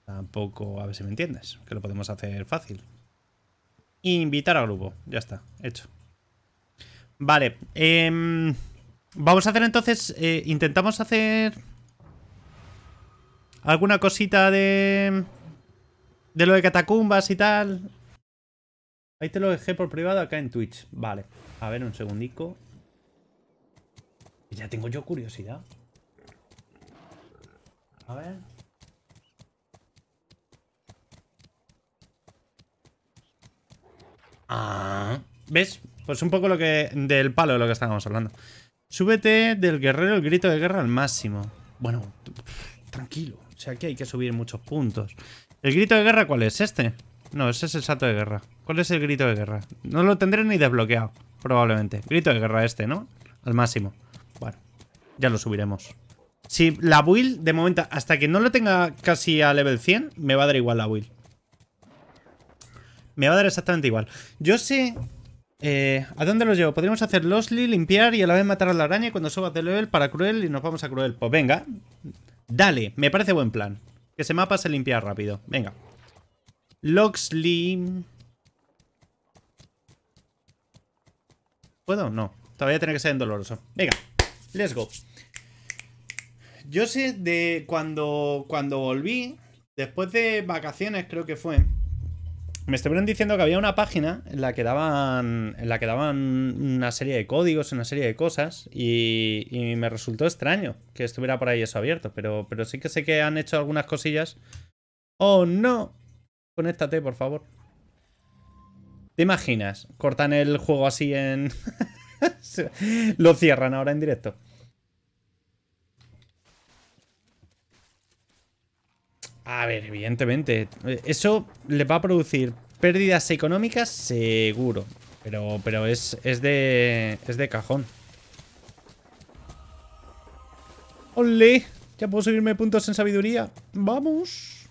Tampoco... A ver si me entiendes. Que lo podemos hacer fácil. Invitar a grupo. Ya está, hecho. Vale. Em, vamos a hacer entonces... Eh, intentamos hacer... ¿Alguna cosita de... De lo de catacumbas y tal? Ahí te lo dejé por privado acá en Twitch. Vale. A ver, un segundico. Ya tengo yo curiosidad. A ver. Ah, ¿Ves? Pues un poco lo que del palo de lo que estábamos hablando. Súbete del guerrero el grito de guerra al máximo. Bueno, tranquilo. O sea, aquí hay que subir muchos puntos. ¿El grito de guerra cuál es? ¿Este? No, ese es el salto de guerra. ¿Cuál es el grito de guerra? No lo tendré ni desbloqueado. Probablemente. Grito de guerra este, ¿no? Al máximo. Bueno, ya lo subiremos. Si la build, de momento, hasta que no lo tenga casi a level 100, me va a dar igual la build. Me va a dar exactamente igual. Yo sé... Eh, ¿A dónde lo llevo? Podríamos hacer Losly, limpiar y a la vez matar a la araña cuando subas de level para Cruel y nos vamos a Cruel. Pues venga. Dale, me parece buen plan. Que ese mapa se limpia rápido. Venga. Loxley... ¿Puedo? No. Todavía tiene que ser doloroso. Venga, let's go. Yo sé de cuando, cuando volví, después de vacaciones creo que fue, me estuvieron diciendo que había una página en la que daban, en la que daban una serie de códigos, una serie de cosas, y, y me resultó extraño que estuviera por ahí eso abierto, pero, pero sí que sé que han hecho algunas cosillas. Oh, no. Conéctate, por favor. ¿Te imaginas? Cortan el juego así en... Lo cierran ahora en directo. A ver, evidentemente. Eso le va a producir pérdidas económicas seguro. Pero, pero es, es de. Es de cajón. ¡Ole! Ya puedo subirme puntos en sabiduría. ¡Vamos!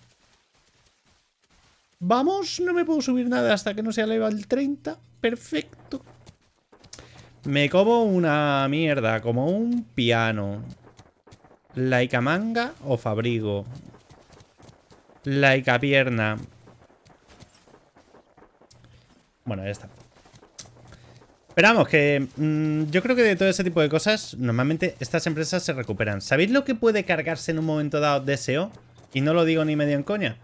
Vamos, no me puedo subir nada hasta que no sea el 30. Perfecto. Me como una mierda, como un piano. Laica manga o fabrigo. Laica pierna. Bueno, ya está. Esperamos que mm, yo creo que de todo ese tipo de cosas, normalmente estas empresas se recuperan. ¿Sabéis lo que puede cargarse en un momento dado deseo? Y no lo digo ni medio en coña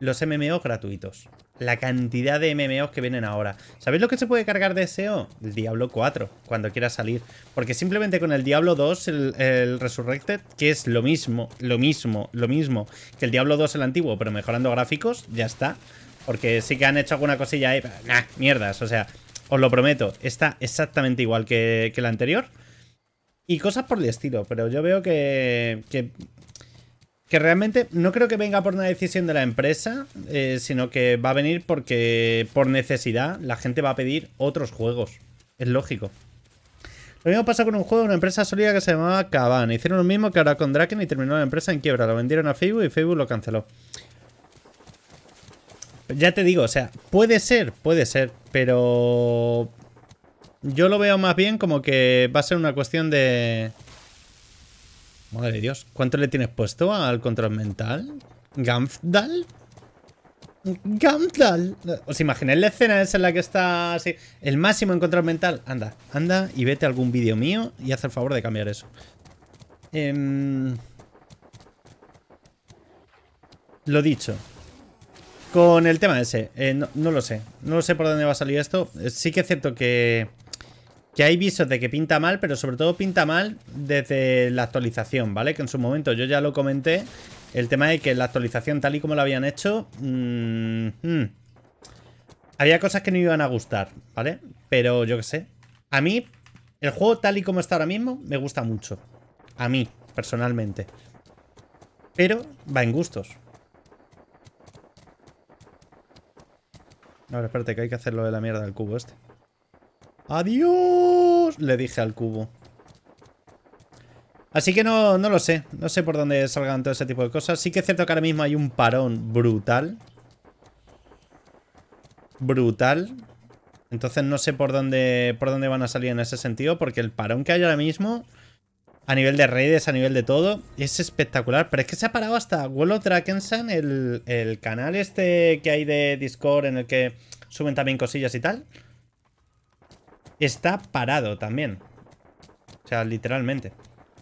los mmo gratuitos. La cantidad de MMOs que vienen ahora. ¿Sabéis lo que se puede cargar de SEO? El Diablo 4, cuando quiera salir. Porque simplemente con el Diablo 2, el, Resurrected, que es lo mismo, lo mismo, lo mismo que el Diablo 2 el antiguo, pero mejorando gráficos, ya está. Porque sí que han hecho alguna cosilla ahí. Nah, mierdas. O sea, os lo prometo, está exactamente igual que, que el anterior. Y cosas por el estilo, pero yo veo que que realmente no creo que venga por una decisión de la empresa, eh, sino que va a venir porque por necesidad la gente va a pedir otros juegos. Es lógico. Lo mismo pasa con un juego de una empresa sólida que se llamaba cabana. Hicieron lo mismo que ahora con Draken y terminó la empresa en quiebra. Lo vendieron a Facebook y Facebook lo canceló. Ya te digo, o sea, puede ser, puede ser, pero yo lo veo más bien como que va a ser una cuestión de... Madre de Dios. ¿Cuánto le tienes puesto al control mental? ¿Gamfdal? ¿Gamfdal? ¿Os imagináis la escena esa en la que está así? El máximo en control mental. Anda, anda y vete a algún vídeo mío y haz el favor de cambiar eso. Em, lo dicho. Con el tema ese, eh, no, lo sé. No lo sé por dónde va a salir esto. Eh, sí que es cierto que que hay visos de que pinta mal, pero sobre todo pinta mal desde la actualización, ¿vale? Que en su momento yo ya lo comenté, el tema de que la actualización tal y como la habían hecho, mm, mm, había cosas que no iban a gustar, ¿vale? Pero yo qué sé, a mí el juego tal y como está ahora mismo me gusta mucho, a mí personalmente, pero va en gustos. Ahora, espérate, que hay que hacer lo de la mierda del cubo este. ¡Adiós! Le dije al cubo. Así que no, no lo sé. No sé por dónde salgan todo ese tipo de cosas. Sí que es cierto que ahora mismo hay un parón brutal. Brutal. Entonces no sé por dónde, por dónde van a salir en ese sentido. Porque el parón que hay ahora mismo... A nivel de redes, a nivel de todo. Es espectacular. Pero es que se ha parado hasta vuelo of el canal este que hay de Discord en el que suben también cosillas y tal está parado también. O sea, literalmente.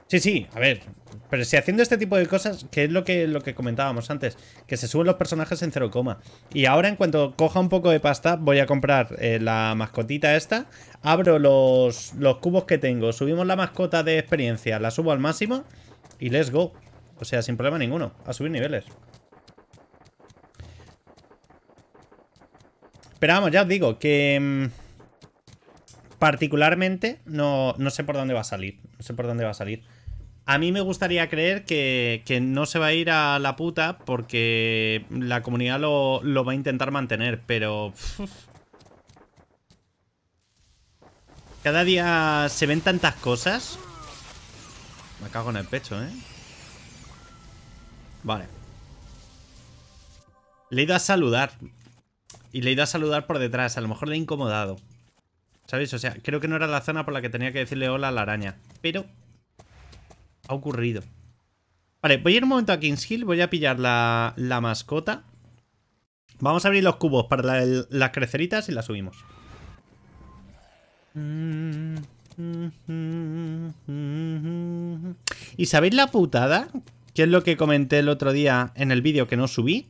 Sí, sí, a ver. Pero si haciendo este tipo de cosas, que es lo que, lo que comentábamos antes, que se suben los personajes en cero coma. Y ahora en cuanto coja un poco de pasta, voy a comprar eh, la mascotita esta, abro los, los cubos que tengo, subimos la mascota de experiencia, la subo al máximo y let's go. O sea, sin problema ninguno, a subir niveles. Pero vamos, ya os digo que... Mm, particularmente no, no, sé por dónde va a salir. No sé por dónde va a salir. A mí me gustaría creer que, no se va a ir a la puta porque la comunidad lo, va a intentar mantener, pero... cada día se ven tantas cosas. Me cago en el pecho, ¿eh? Vale. Le he ido a saludar. Y le he ido a saludar por detrás. A lo mejor le he incomodado. ¿Sabéis? O sea, creo que no era la zona por la que tenía que decirle hola a la araña. Pero ha ocurrido. Vale, voy a ir un momento a Kings Hill. Voy a pillar la, mascota. Vamos a abrir los cubos para las creceritas y la subimos. ¿Y sabéis la putada? Que es lo que comenté el otro día en el vídeo que no subí.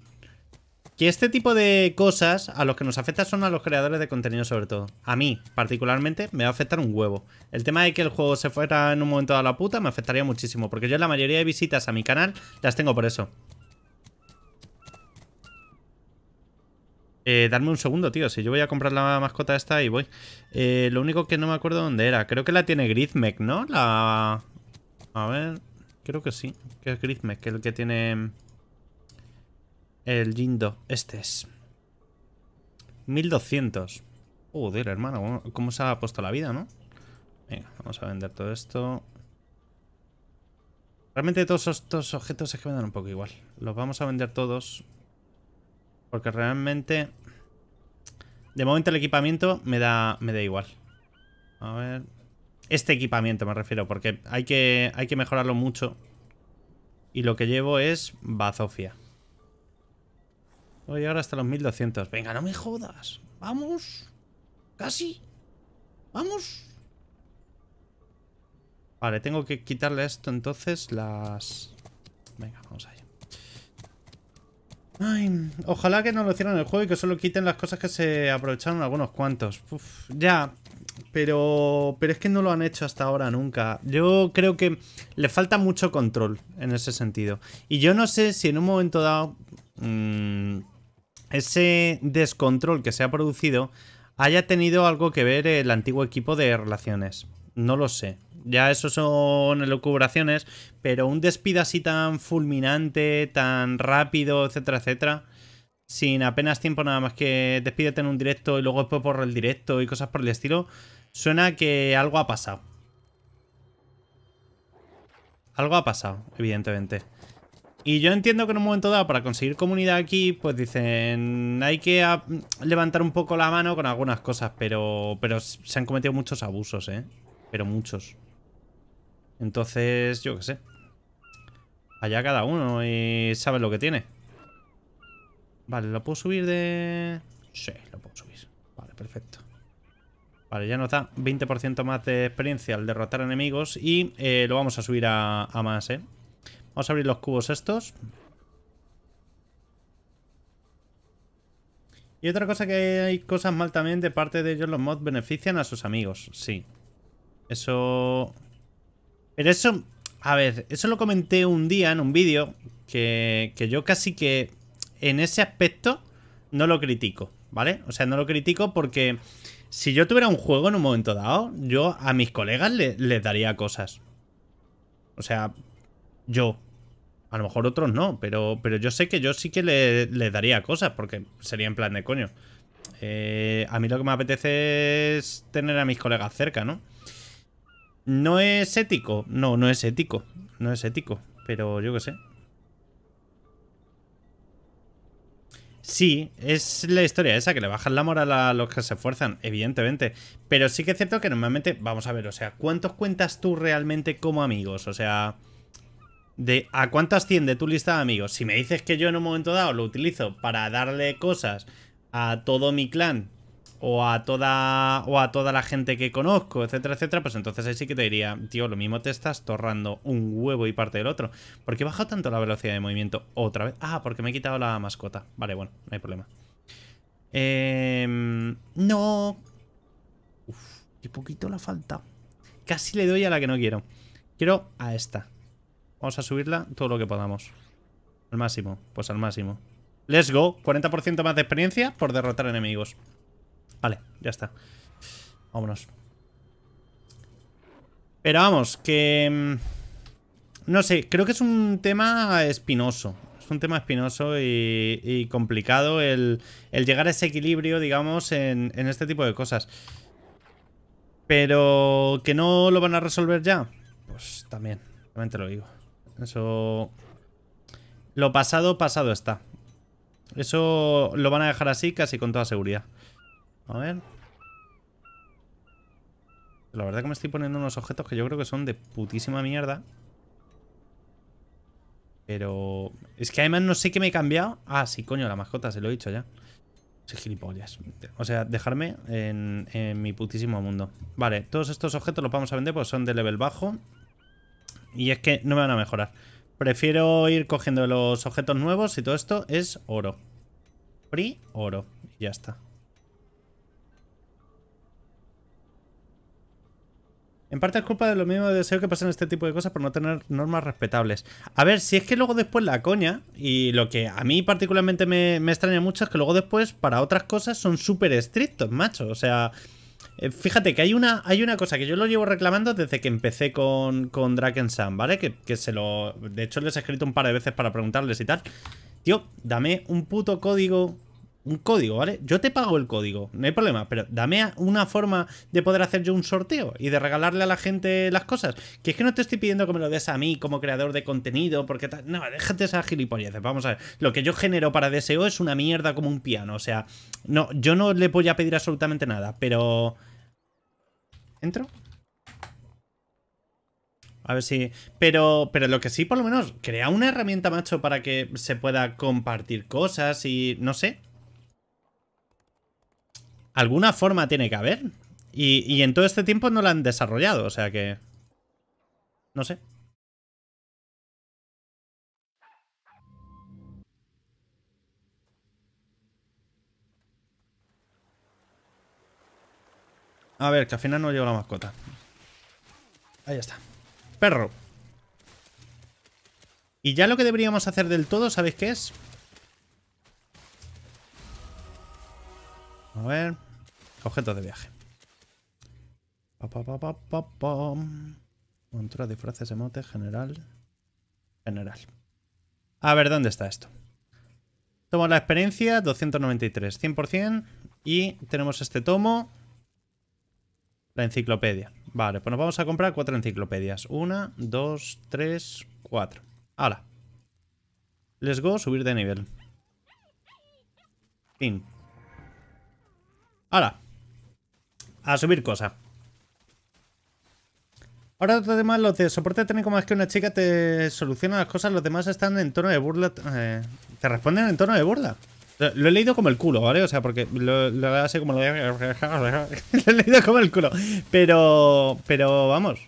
Que este tipo de cosas a los que nos afecta son a los creadores de contenido sobre todo. A mí, particularmente, me va a afectar un huevo. El tema de que el juego se fuera en un momento a la puta me afectaría muchísimo, porque yo la mayoría de visitas a mi canal las tengo por eso. Eh, darme un segundo, tío. Si yo voy a comprar la mascota esta y voy. Eh, lo único que no me acuerdo dónde era. Creo que la tiene Grizmec, ¿no? La... A ver... Creo que sí. Que es Grizmec, que el que tiene... El Jindo. Este es. 1200. Joder, hermano. ¿Cómo se ha puesto la vida, no? Venga, vamos a vender todo esto. Realmente todos estos objetos es que me dan un poco igual. Los vamos a vender todos. Porque realmente... De momento el equipamiento me da, me da igual. A ver... Este equipamiento me refiero, porque hay que, hay que mejorarlo mucho. Y lo que llevo es bazofia. Voy ahora hasta los 1200. Venga, no me jodas. Vamos. Casi. Vamos. Vale, tengo que quitarle esto entonces. Las... Venga, vamos allá. ojalá que no lo hicieran el juego y que solo quiten las cosas que se aprovecharon algunos cuantos. Uf, ya, pero, pero es que no lo han hecho hasta ahora nunca. Yo creo que le falta mucho control en ese sentido. Y yo no sé si en un momento dado... Mm, ese descontrol que se ha producido haya tenido algo que ver el antiguo equipo de relaciones. No lo sé. Ya eso son elucubraciones, pero un despido así tan fulminante, tan rápido, etcétera, etcétera, sin apenas tiempo nada más que despídete en un directo y luego después por el directo y cosas por el estilo, suena que algo ha pasado. Algo ha pasado, evidentemente. Y yo entiendo que en un momento dado, para conseguir comunidad aquí, pues dicen, hay que levantar un poco la mano con algunas cosas, pero, pero se han cometido muchos abusos, ¿eh? Pero muchos. Entonces, yo qué sé. Allá cada uno y sabe lo que tiene. Vale, ¿lo puedo subir de...? Sí, lo puedo subir. Vale, perfecto. Vale, ya nos da 20% más de experiencia al derrotar enemigos y eh, lo vamos a subir a más, ¿eh? Vamos a abrir los cubos estos. Y otra cosa que hay cosas mal también de parte de ellos, los mods benefician a sus amigos, sí. Eso... Pero eso... A ver, eso lo comenté un día en un vídeo que, yo casi que en ese aspecto no lo critico, ¿vale? O sea, no lo critico porque si yo tuviera un juego en un momento dado, yo a mis colegas les daría cosas. O sea, yo, a lo mejor otros no, pero, pero yo sé que yo sí que les le daría cosas, porque sería en plan de coño. Eh, a mí lo que me apetece es tener a mis colegas cerca, ¿no? No es ético, no, no es ético, no es ético, pero yo qué sé. Sí, es la historia esa, que le bajan la moral a los que se esfuerzan, evidentemente. Pero sí que es cierto que normalmente, vamos a ver, o sea, ¿cuántos cuentas tú realmente como amigos? O sea, de a cuánto asciende tu lista de amigos. Si me dices que yo en un momento dado lo utilizo para darle cosas a todo mi clan o a toda o a toda la gente que conozco, etcétera, etcétera, pues entonces ahí sí que te diría, tío, lo mismo te estás torrando un huevo y parte del otro. ¿Por qué bajado tanto la velocidad de movimiento otra vez? Ah, porque me he quitado la mascota. Vale, bueno, no hay problema. Em, no. Uf, qué poquito la falta. Casi le doy a la que no quiero. Quiero a esta. Vamos a subirla todo lo que podamos. Al máximo, pues al máximo. Let's go. 40% más de experiencia por derrotar enemigos. Vale, ya está. Vámonos. Pero vamos, que... Mm, no sé, creo que es un tema espinoso. Es un tema espinoso y, complicado el, llegar a ese equilibrio, digamos, en, este tipo de cosas. Pero que no lo van a resolver ya, pues también, realmente lo digo. Eso... Lo pasado, pasado está. Eso lo van a dejar así casi con toda seguridad. A ver. La verdad que me estoy poniendo unos objetos que yo creo que son de putísima mierda. Pero... Es que además no sé qué me he cambiado. Ah, sí, coño, la mascota, se lo he dicho ya. Soy gilipollas. O sea, dejarme en, mi putísimo mundo. Vale, todos estos objetos los vamos a vender porque son de level bajo. Y es que no me van a mejorar. Prefiero ir cogiendo los objetos nuevos y todo esto es oro. Free oro. Y ya está. En parte es culpa de lo mismo deseo que pasan este tipo de cosas por no tener normas respetables. A ver, si es que luego después la coña, y lo que a mí particularmente me, me extraña mucho es que luego después para otras cosas son súper estrictos, macho. O sea, eh, fíjate que hay una, hay una cosa que yo lo llevo reclamando desde que empecé con, con Sam, ¿vale? Que, se lo. De hecho, les he escrito un par de veces para preguntarles y tal. Tío, dame un puto código un código, ¿vale? Yo te pago el código, no hay problema, pero dame una forma de poder hacer yo un sorteo y de regalarle a la gente las cosas. Que es que no te estoy pidiendo que me lo des a mí como creador de contenido, porque tal. No, déjate esa gilipolleces. Vamos a ver. Lo que yo genero para DSO es una mierda como un piano. O sea, no, yo no le voy a pedir absolutamente nada, pero. A ver si... Pero, pero lo que sí, por lo menos, crea una herramienta, macho, para que se pueda compartir cosas y... No sé. Alguna forma tiene que haber. Y, y en todo este tiempo no la han desarrollado, o sea que... No sé. A ver, que al final no llevo la mascota. Ahí está. Perro. Y ya lo que deberíamos hacer del todo, ¿sabéis qué es? A ver. Objetos de viaje. Pa, pa, pa, pa, pa, Montura, disfraces, emote, general. General. A ver, ¿dónde está esto? Tomo la experiencia, 293, 100%. Y tenemos este tomo, la enciclopedia. Vale, pues nos vamos a comprar cuatro enciclopedias. Una, dos, tres, cuatro. Ahora. Let's go, subir de nivel. Fin. ¡Hala! A subir cosa. Ahora los demás, los de soporte técnico más que una chica te solucionan las cosas, los demás están en tono de burla. Eh, te responden en tono de burla. Lo he leído como el culo, ¿vale? O sea, porque lo, hace como... Lo he leído como el culo. Pero... Pero vamos.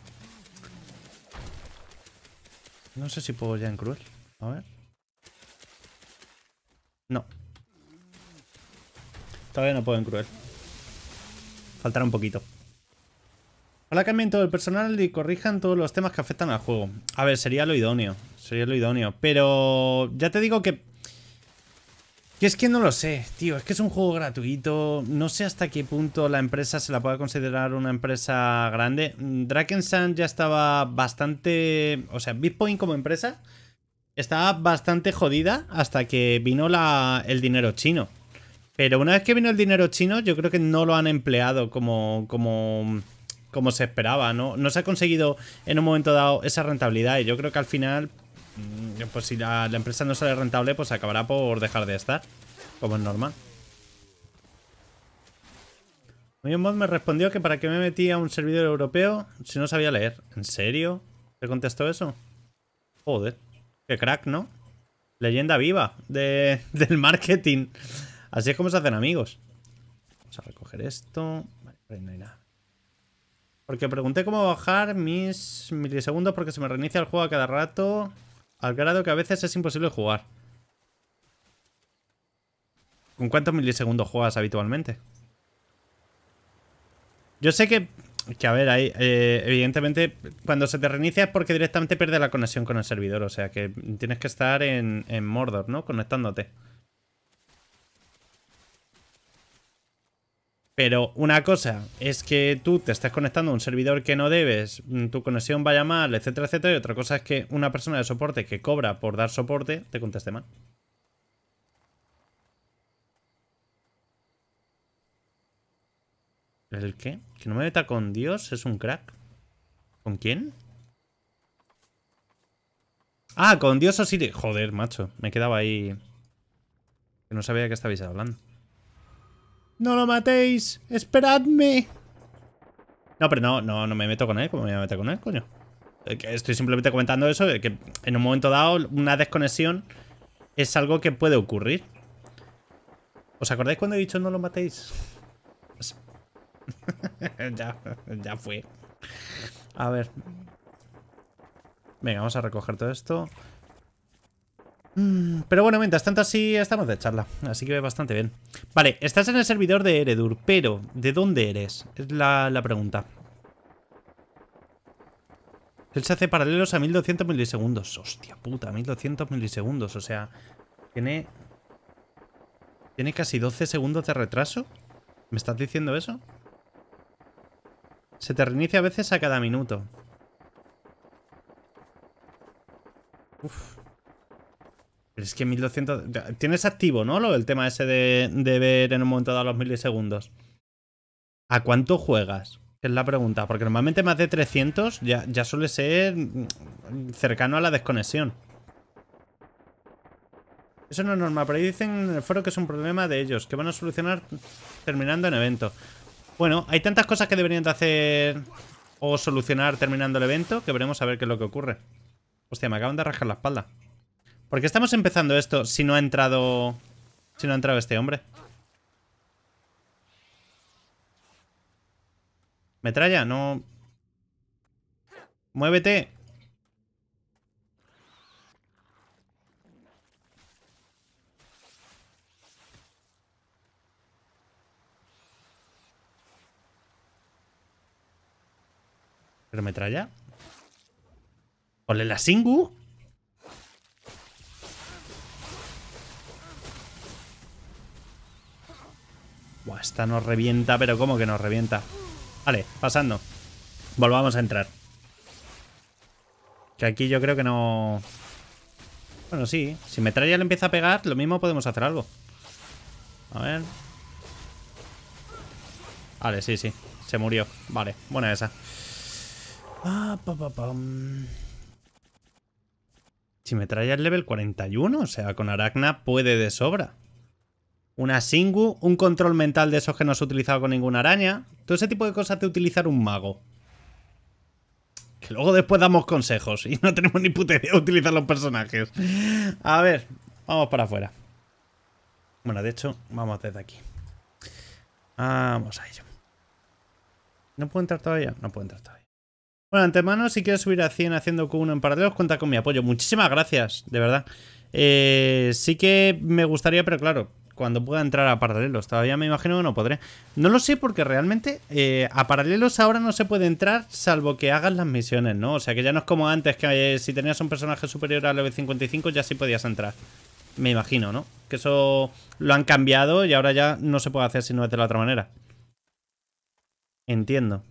No sé si puedo ya en cruel. A ver. No. Todavía no puedo en cruel. Faltará un poquito. Hola, cambien todo el personal y corrijan todos los temas que afectan al juego. A ver, sería lo idóneo. Sería lo idóneo. Pero ya te digo que que es que no lo sé, tío. Es que es un juego gratuito. No sé hasta qué punto la empresa se la pueda considerar una empresa grande. sand ya estaba bastante. O sea, Bitcoin como empresa estaba bastante jodida hasta que vino la, el dinero chino. Pero una vez que vino el dinero chino, yo creo que no lo han empleado como. como. como se esperaba, ¿no? No se ha conseguido en un momento dado esa rentabilidad. Y yo creo que al final Mm, pues si la, empresa no sale rentable, pues acabará por dejar de estar, como es normal. Mi mod me respondió que para qué me metía a un servidor europeo si no sabía leer. ¿En serio? ¿Te contestó eso? Joder, qué crack, ¿no? Leyenda viva del marketing. Así es como se hacen amigos. Vamos a recoger esto. Pues porque pregunté cómo bajar mis milisegundos porque se me reinicia el juego a cada rato. Al grado que a veces es imposible jugar. ¿Con cuántos milisegundos juegas habitualmente? Yo sé que, que a ver, hay, eh, evidentemente cuando se te reinicia es porque directamente pierde la conexión con el servidor, o sea que tienes que estar en, en Mordor, ¿no? Conectándote. Pero una cosa es que tú te estás conectando a un servidor que no debes, mm, tu conexión vaya mal, etcétera, etcétera. Y otra cosa es que una persona de soporte que cobra por dar soporte te conteste mal. ¿El qué? ¿Que no me meta con Dios? ¿Es un crack? ¿Con quién? Ah, con Dios o Siri Joder, macho. Me quedaba ahí. Que no sabía de qué estabais hablando. No lo matéis. Esperadme. No, pero no, no, no me meto con él. ¿Cómo me voy a meter con él, coño? Eh, estoy simplemente comentando eso, que en un momento dado una desconexión es algo que puede ocurrir. ¿Os acordáis cuando he dicho no lo matéis? Pues, ya, ya fue. A ver. Venga, vamos a recoger todo esto. Mm, pero bueno, mientras tanto sí estamos de charla, así que bastante bien. Vale, estás en el servidor de Eredur, pero ¿de dónde eres? Es la, la pregunta. Él se hace paralelos a 1200 milisegundos. Hostia puta, 1200 milisegundos, o sea, tiene... Tiene casi 12 segundos de retraso. ¿Me estás diciendo eso? Se te reinicia a veces a cada minuto. Uf, pero es que 1200... Tienes activo, ¿no? Lo, el tema ese de, ver en un momento dado los milisegundos. ¿A cuánto juegas? Es la pregunta. Porque normalmente más de 300 ya, suele ser cercano a la desconexión. Eso no es normal, pero ahí dicen en el foro que es un problema de ellos, que van a solucionar terminando el evento. Bueno, hay tantas cosas que deberían de hacer o solucionar terminando el evento que veremos a ver qué es lo que ocurre. Hostia, me acaban de rajar la espalda. ¿Por qué estamos empezando esto si no ha entrado... Si no ha entrado este hombre? Metralla, no... Muévete. ¿Pero metralla? ¿Ole la Singu? Buah, esta nos revienta, pero ¿cómo que nos revienta? Vale, pasando. Volvamos a entrar. Que aquí yo creo que no... Bueno, sí. Si Metralla le empieza a pegar, lo mismo podemos hacer algo. A ver. Vale, sí, sí. Se murió. Vale, buena esa. Ah, pa, pa, pam. Si es level 41, o sea, con Aracna puede de sobra una Singu, un control mental de esos que no ha utilizado con ninguna araña. Todo ese tipo de cosas de utilizar un mago. Que luego después damos consejos y no tenemos ni puta idea de utilizar los personajes. A ver, vamos para afuera. Bueno, de hecho, vamos desde aquí. Vamos a ello. ¿No puedo entrar todavía? No puedo entrar todavía. Bueno, antemano, si quieres subir a 100 haciendo Q1 en paralelo, cuenta con mi apoyo. Muchísimas gracias, de verdad. Eh, sí que me gustaría, pero claro, cuando pueda entrar a paralelos. Todavía me imagino que no podré. No lo sé porque realmente eh, a paralelos ahora no se puede entrar salvo que hagas las misiones, ¿no? O sea que ya no es como antes que eh, si tenías un personaje superior a level 55 ya sí podías entrar. Me imagino, ¿no? Que eso lo han cambiado y ahora ya no se puede hacer sino de la otra manera. Entiendo.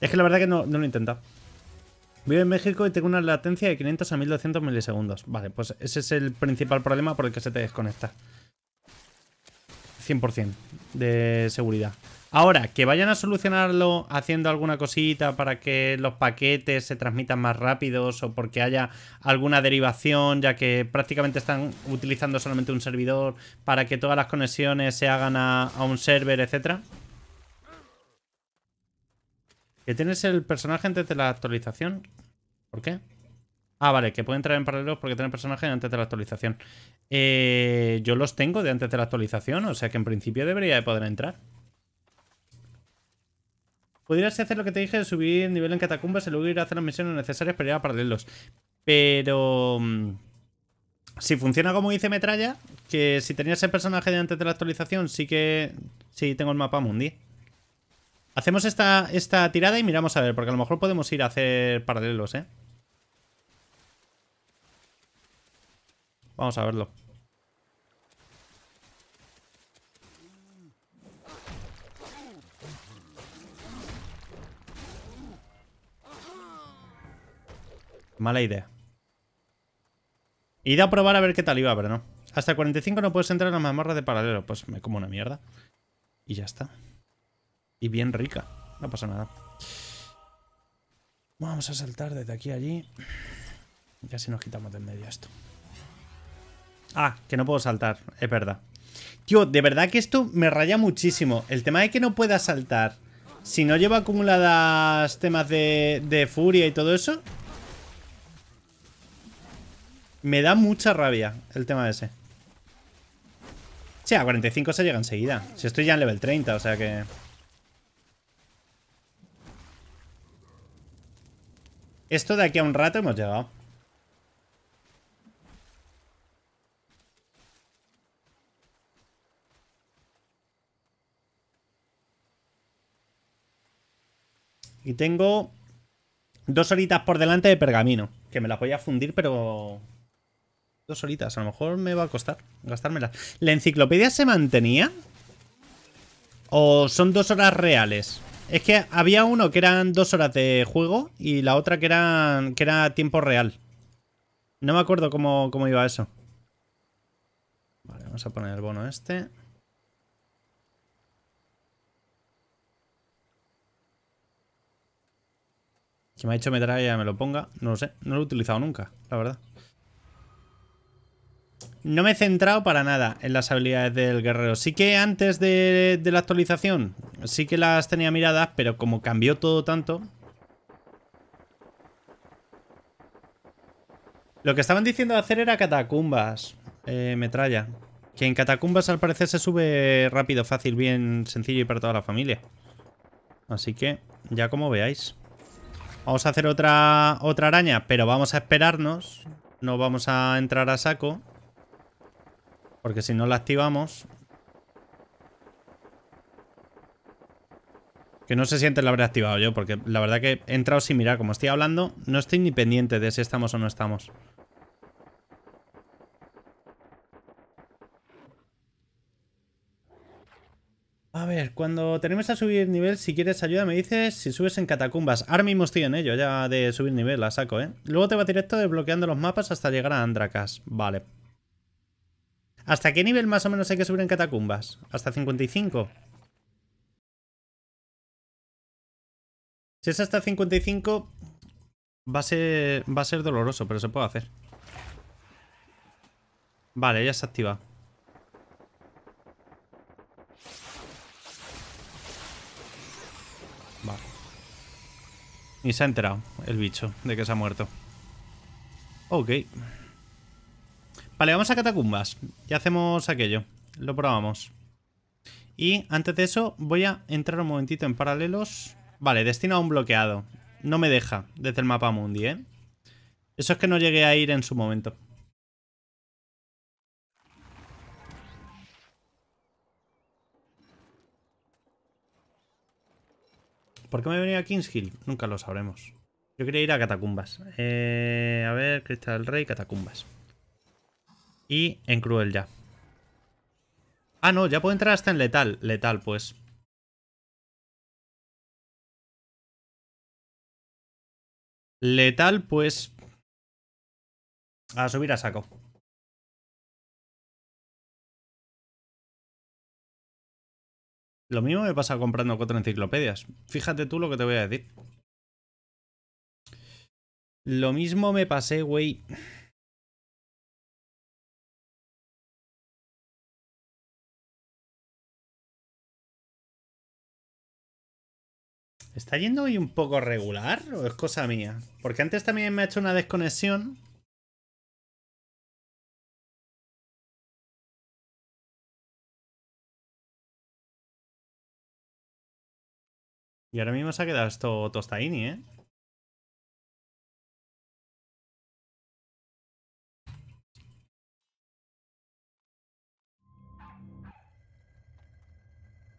Es que la verdad que no, no lo he intentado. Vivo en México y tengo una latencia de 500 a 1200 milisegundos. Vale, pues ese es el principal problema por el que se te desconecta. 100% de seguridad. Ahora, que vayan a solucionarlo haciendo alguna cosita para que los paquetes se transmitan más rápidos o porque haya alguna derivación, ya que prácticamente están utilizando solamente un servidor para que todas las conexiones se hagan a, a un server, etcétera. Que tienes el personaje antes de la actualización. ¿Por qué? Ah, vale, que puede entrar en paralelos porque el personaje antes de la actualización. Eh, yo los tengo de antes de la actualización, o sea que en principio debería de poder entrar. Podrías hacer lo que te dije subir nivel en catacumbas y luego ir a hacer las misiones necesarias para ir a paralelos. Pero... Mm, si funciona como dice Metralla, que si tenías el personaje de antes de la actualización, sí que... Sí, tengo el mapa mundi. Hacemos esta, esta tirada y miramos a ver, porque a lo mejor podemos ir a hacer paralelos, ¿eh? Vamos a verlo. Mala idea. Ida a probar a ver qué tal iba, pero no. Hasta 45 no puedes entrar en la mazmorra de paralelo. Pues me como una mierda. Y ya está. Y bien rica. No pasa nada. Vamos a saltar desde aquí a allí. Ya si nos quitamos de en medio esto. Ah, que no puedo saltar. Es verdad. Tío, de verdad que esto me raya muchísimo. El tema de que no pueda saltar. Si no llevo acumuladas temas de, de furia y todo eso. Me da mucha rabia el tema ese. Sí, a 45 se llega enseguida. Si estoy ya en level 30, o sea que... Esto de aquí a un rato hemos llegado. Y tengo dos horitas por delante de pergamino. Que me las voy a fundir, pero... Dos horitas. A lo mejor me va a costar gastármelas. ¿La enciclopedia se mantenía? ¿O son dos horas reales? Es que había uno que eran dos horas de juego y la otra que, eran, que era tiempo real. No me acuerdo cómo, cómo iba eso. Vale, vamos a poner el bono este. Que me ha hecho trae ya me lo ponga. No lo sé. No lo he utilizado nunca, la verdad. No me he centrado para nada en las habilidades del guerrero. Sí que antes de, la actualización, sí que las tenía miradas, pero como cambió todo tanto... Lo que estaban diciendo hacer era catacumbas, eh, metralla. Que en catacumbas al parecer se sube rápido, fácil, bien sencillo y para toda la familia. Así que, ya como veáis. Vamos a hacer otra, otra araña, pero vamos a esperarnos. No vamos a entrar a saco. Porque si no la activamos... Que no se siente la habré activado yo, porque la verdad que he entrado sin mirar. Como estoy hablando, no estoy ni pendiente de si estamos o no estamos. A ver, cuando tenemos a subir nivel, si quieres ayuda, me dices si subes en catacumbas. Ahora mismo estoy en ello, ya de subir nivel, la saco, ¿eh? Luego te va directo desbloqueando los mapas hasta llegar a Andrakas. Vale, ¿Hasta qué nivel más o menos hay que subir en catacumbas? ¿Hasta 55? Si es hasta 55, va a ser, va a ser doloroso, pero se puede hacer. Vale, ya se activa. Vale. Y se ha enterado el bicho de que se ha muerto. Ok. Vale, vamos a catacumbas. Ya hacemos aquello. Lo probamos. Y antes de eso voy a entrar un momentito en paralelos. Vale, destino a un bloqueado. No me deja desde el mapa mundi, ¿eh? Eso es que no llegué a ir en su momento. ¿Por qué me he venido a Kingshill? Nunca lo sabremos. Yo quería ir a Catacumbas. Eh, a ver, Cristal Rey, Catacumbas y en cruel ya. Ah, no, ya puedo entrar hasta en letal. Letal, pues. Letal, pues... A subir a saco. Lo mismo me pasa comprando cuatro enciclopedias. Fíjate tú lo que te voy a decir. Lo mismo me pasé, güey. está yendo hoy un poco regular o es cosa mía? Porque antes también me ha hecho una desconexión. Y ahora mismo se ha quedado esto tostaini, ¿eh?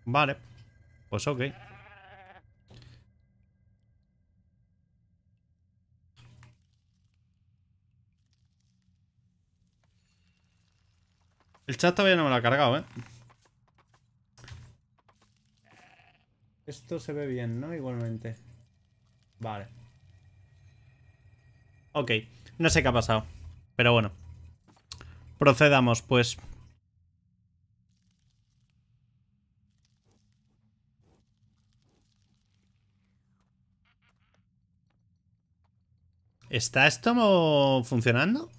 Vale. Pues ok. El chat todavía no me lo ha cargado, ¿eh? Esto se ve bien, ¿no? Igualmente. Vale. Ok. No sé qué ha pasado. Pero bueno. Procedamos, pues. ¿Está esto funcionando?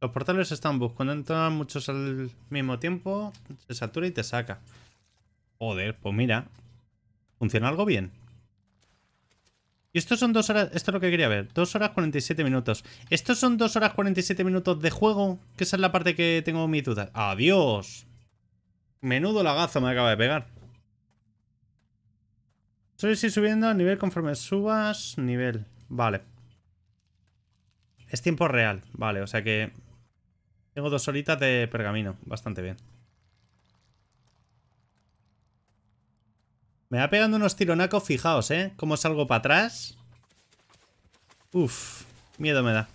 Los portales están buscando entran muchos al mismo tiempo, se satura y te saca. Joder, pues mira. Funciona algo bien. Y estos son dos horas... Esto es lo que quería ver. Dos horas 47 minutos. Estos son dos horas 47 minutos de juego. Que esa es la parte que tengo mis dudas. ¡Adiós! Menudo lagazo me acaba de pegar. Solo si subiendo a nivel conforme subas. Nivel. Vale. Es tiempo real. Vale, o sea que tengo dos horitas de pergamino. Bastante bien. Me va pegando unos tironacos, fijaos, ¿eh? Cómo salgo para atrás. Uf, miedo me da.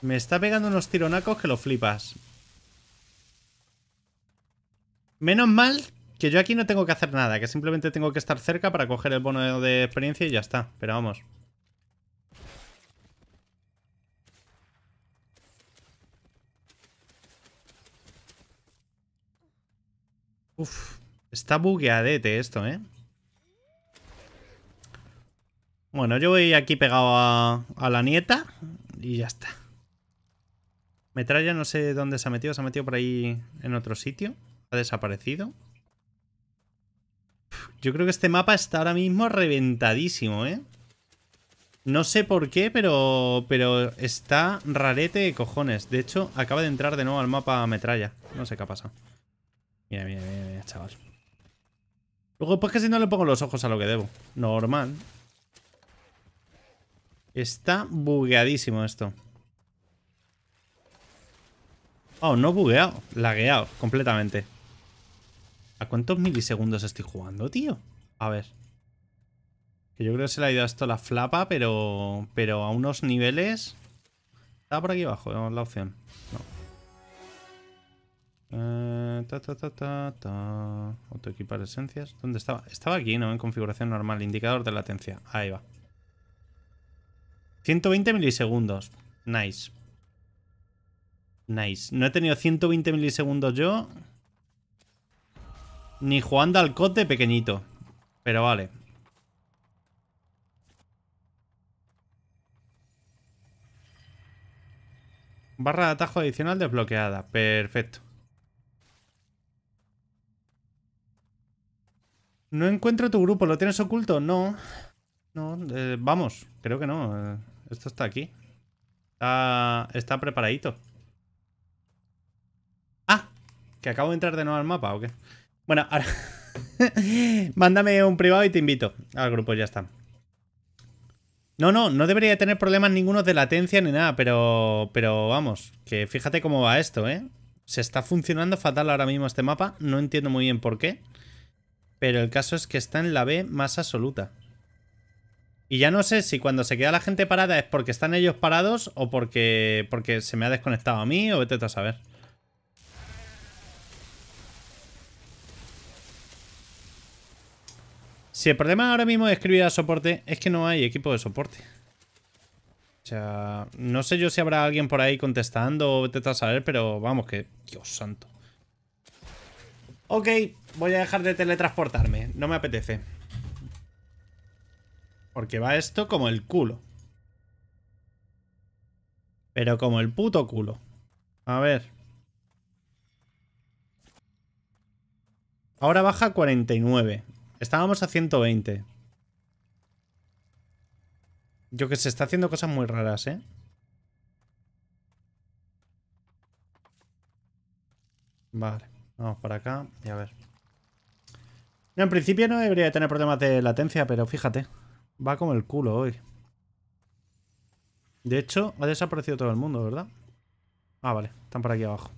Me está pegando unos tironacos que lo flipas. Menos mal que yo aquí no tengo que hacer nada, que simplemente tengo que estar cerca para coger el bono de experiencia y ya está. Pero vamos. Uf, está bugueadete esto, ¿eh? Bueno, yo voy aquí pegado a, la nieta y ya está. Metralla no sé dónde se ha metido. Se ha metido por ahí en otro sitio. Ha desaparecido. Yo creo que este mapa está ahora mismo reventadísimo, ¿eh? No sé por qué, pero, pero está rarete de cojones. De hecho, acaba de entrar de nuevo al mapa metralla. No sé qué ha pasado. Mira, mira, mira, mira, chaval. Luego, pues que si no le pongo los ojos a lo que debo. Normal. Está bugueadísimo esto. Oh, no bugueado. Lagueado, completamente. ¿A cuántos milisegundos estoy jugando, tío? A ver. Que yo creo que se le ha ido esto la flapa, pero. Pero a unos niveles. Está por aquí abajo, la opción. No. Eh, ta ta, ta, esencias. ¿Dónde estaba? Estaba aquí, ¿no? En configuración normal. Indicador de latencia. Ahí va. 120 milisegundos. Nice. Nice. No he tenido 120 milisegundos yo. Ni jugando al cote pequeñito. Pero vale. Barra de atajo adicional desbloqueada. Perfecto. No encuentro tu grupo, ¿lo tienes oculto? No. No, eh, vamos, creo que no. Eh, esto está aquí. Está, preparadito. Ah, que acabo de entrar de nuevo al mapa, ¿o qué? Bueno, ahora... Mándame un privado y te invito al grupo, ya está. No, no, no debería tener problemas ninguno de latencia ni nada, pero, pero vamos, que fíjate cómo va esto, ¿eh? Se está funcionando fatal ahora mismo este mapa, no entiendo muy bien por qué. Pero el caso es que está en la B más absoluta. Y ya no sé si cuando se queda la gente parada es porque están ellos parados o porque, porque se me ha desconectado a mí o vete a saber. Si el problema ahora mismo de escribir a soporte es que no hay equipo de soporte. O sea, no sé yo si habrá alguien por ahí contestando o vete a saber, pero vamos que... Dios santo. Ok, voy a dejar de teletransportarme. No me apetece. Porque va esto como el culo. Pero como el puto culo. A ver. Ahora baja a 49. Estábamos a 120. Yo que se está haciendo cosas muy raras, ¿eh? Vale. Vamos para acá y a ver. en principio no debería tener problemas de latencia, pero fíjate. Va como el culo hoy. De hecho, ha desaparecido todo el mundo, ¿verdad? Ah, vale. Están por aquí abajo.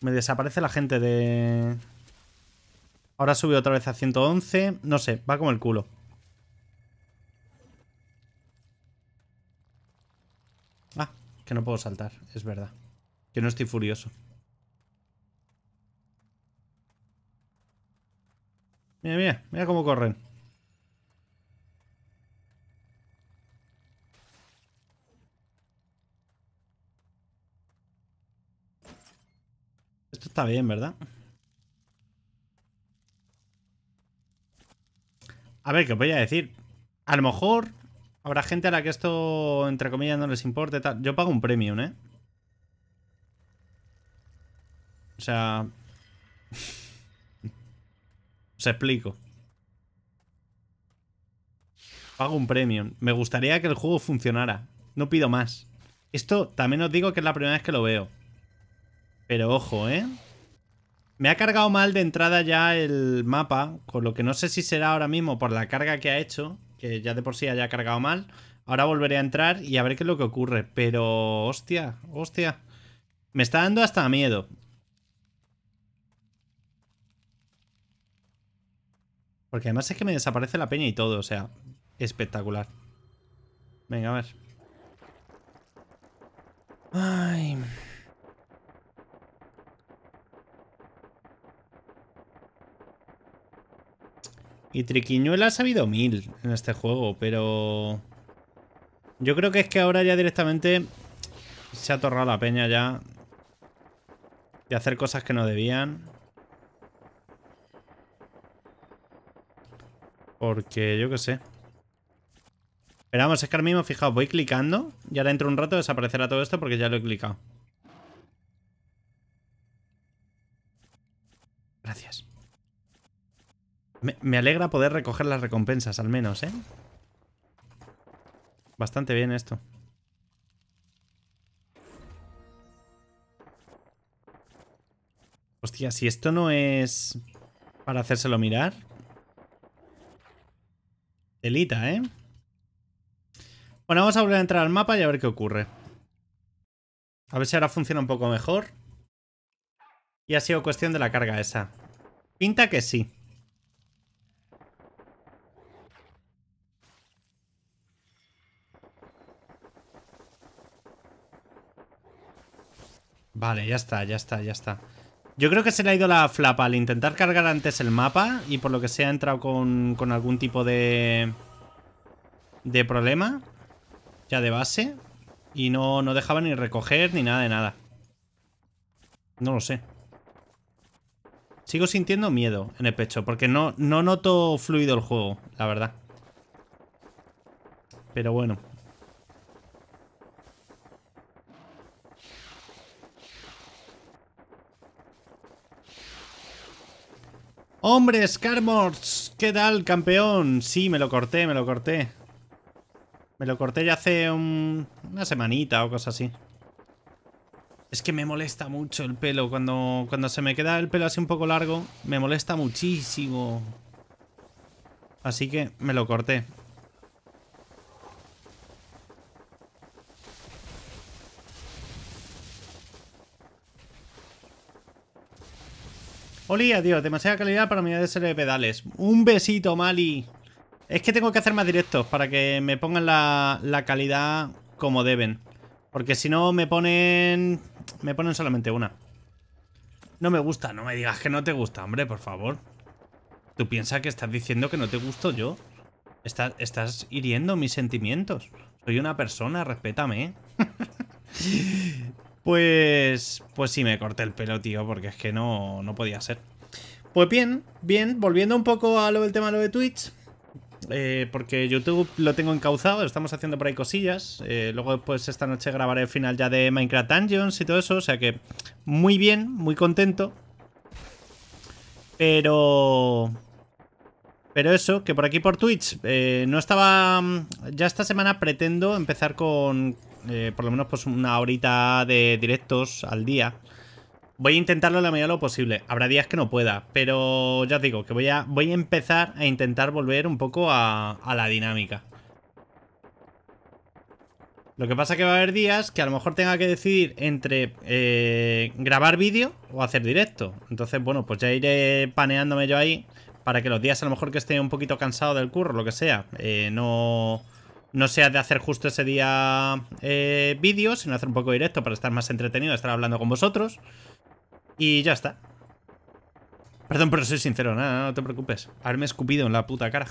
Me desaparece la gente de... Ahora subido otra vez a 111. No sé, va como el culo. Ah, que no puedo saltar, es verdad. Que no estoy furioso. Mira, mira, mira cómo corren. Esto está bien, ¿verdad? A ver, ¿qué os voy a decir? A lo mejor habrá gente a la que esto, entre comillas, no les importe. Tal. Yo pago un premium, ¿eh? O sea... Os explico. Pago un premium. Me gustaría que el juego funcionara. No pido más. Esto también os digo que es la primera vez que lo veo. Pero ojo, ¿eh? Me ha cargado mal de entrada ya el mapa, con lo que no sé si será ahora mismo por la carga que ha hecho, que ya de por sí haya cargado mal. Ahora volveré a entrar y a ver qué es lo que ocurre. Pero, hostia, hostia. Me está dando hasta miedo. Porque además es que me desaparece la peña y todo, o sea, espectacular. Venga, a ver. Ay... Y Triquiñuela ha sabido mil en este juego, pero... Yo creo que es que ahora ya directamente se ha torrado la peña ya de hacer cosas que no debían. Porque yo qué sé. Esperamos, es que ahora mismo, fijaos, voy clicando y ahora dentro de un rato desaparecerá todo esto porque ya lo he clicado. Gracias. Me, me alegra poder recoger las recompensas, al menos, ¿eh? Bastante bien esto. Hostia, si esto no es para hacérselo mirar, Telita, ¿eh? Bueno, vamos a volver a entrar al mapa y a ver qué ocurre. A ver si ahora funciona un poco mejor. Y ha sido cuestión de la carga esa. Pinta que sí. Vale, ya está, ya está, ya está. Yo creo que se le ha ido la flapa al intentar cargar antes el mapa y por lo que sea ha entrado con, algún tipo de, de problema ya de base y no, no dejaba ni recoger ni nada de nada. No lo sé. Sigo sintiendo miedo en el pecho porque no, no noto fluido el juego, la verdad. Pero bueno. ¡Hombre, Skarmors! ¿Qué tal, campeón? Sí, me lo corté, me lo corté. Me lo corté ya hace un... una semanita o cosa así. Es que me molesta mucho el pelo. Cuando, cuando se me queda el pelo así un poco largo, me molesta muchísimo. Así que me lo corté. Oli, dios, Demasiada calidad para mi de de pedales. Un besito, Mali. Es que tengo que hacer más directos para que me pongan la, calidad como deben. Porque si no me ponen... Me ponen solamente una. No me gusta, no me digas que no te gusta, hombre, por favor. ¿Tú piensas que estás diciendo que no te gusto yo? estás hiriendo mis sentimientos. Soy una persona, respétame. ¿eh? Pues, pues sí me corté el pelo, tío, porque es que no, no podía ser. Pues bien, bien, volviendo un poco a lo del tema lo de Twitch, eh, porque YouTube lo tengo encauzado, estamos haciendo por ahí cosillas. Eh, luego, pues esta noche grabaré el final ya de Minecraft Dungeons y todo eso. O sea que muy bien, muy contento. Pero. Pero eso, que por aquí por Twitch eh, no estaba. Ya esta semana pretendo empezar con, eh, por lo menos pues una horita de directos al día. Voy a intentarlo la medida de lo posible. Habrá días que no pueda, pero ya os digo que voy a, voy a empezar a intentar volver un poco a, la dinámica. Lo que pasa es que va a haber días que a lo mejor tenga que decidir entre eh, grabar vídeo o hacer directo. Entonces, bueno, pues ya iré paneándome yo ahí para que los días a lo mejor que esté un poquito cansado del curro, lo que sea, eh, no no sea de hacer justo ese día eh, vídeos, sino hacer un poco directo para estar más entretenido, estar hablando con vosotros. Y ya está. Perdón, pero soy sincero, nada, no, te preocupes. Haberme escupido en la puta cara.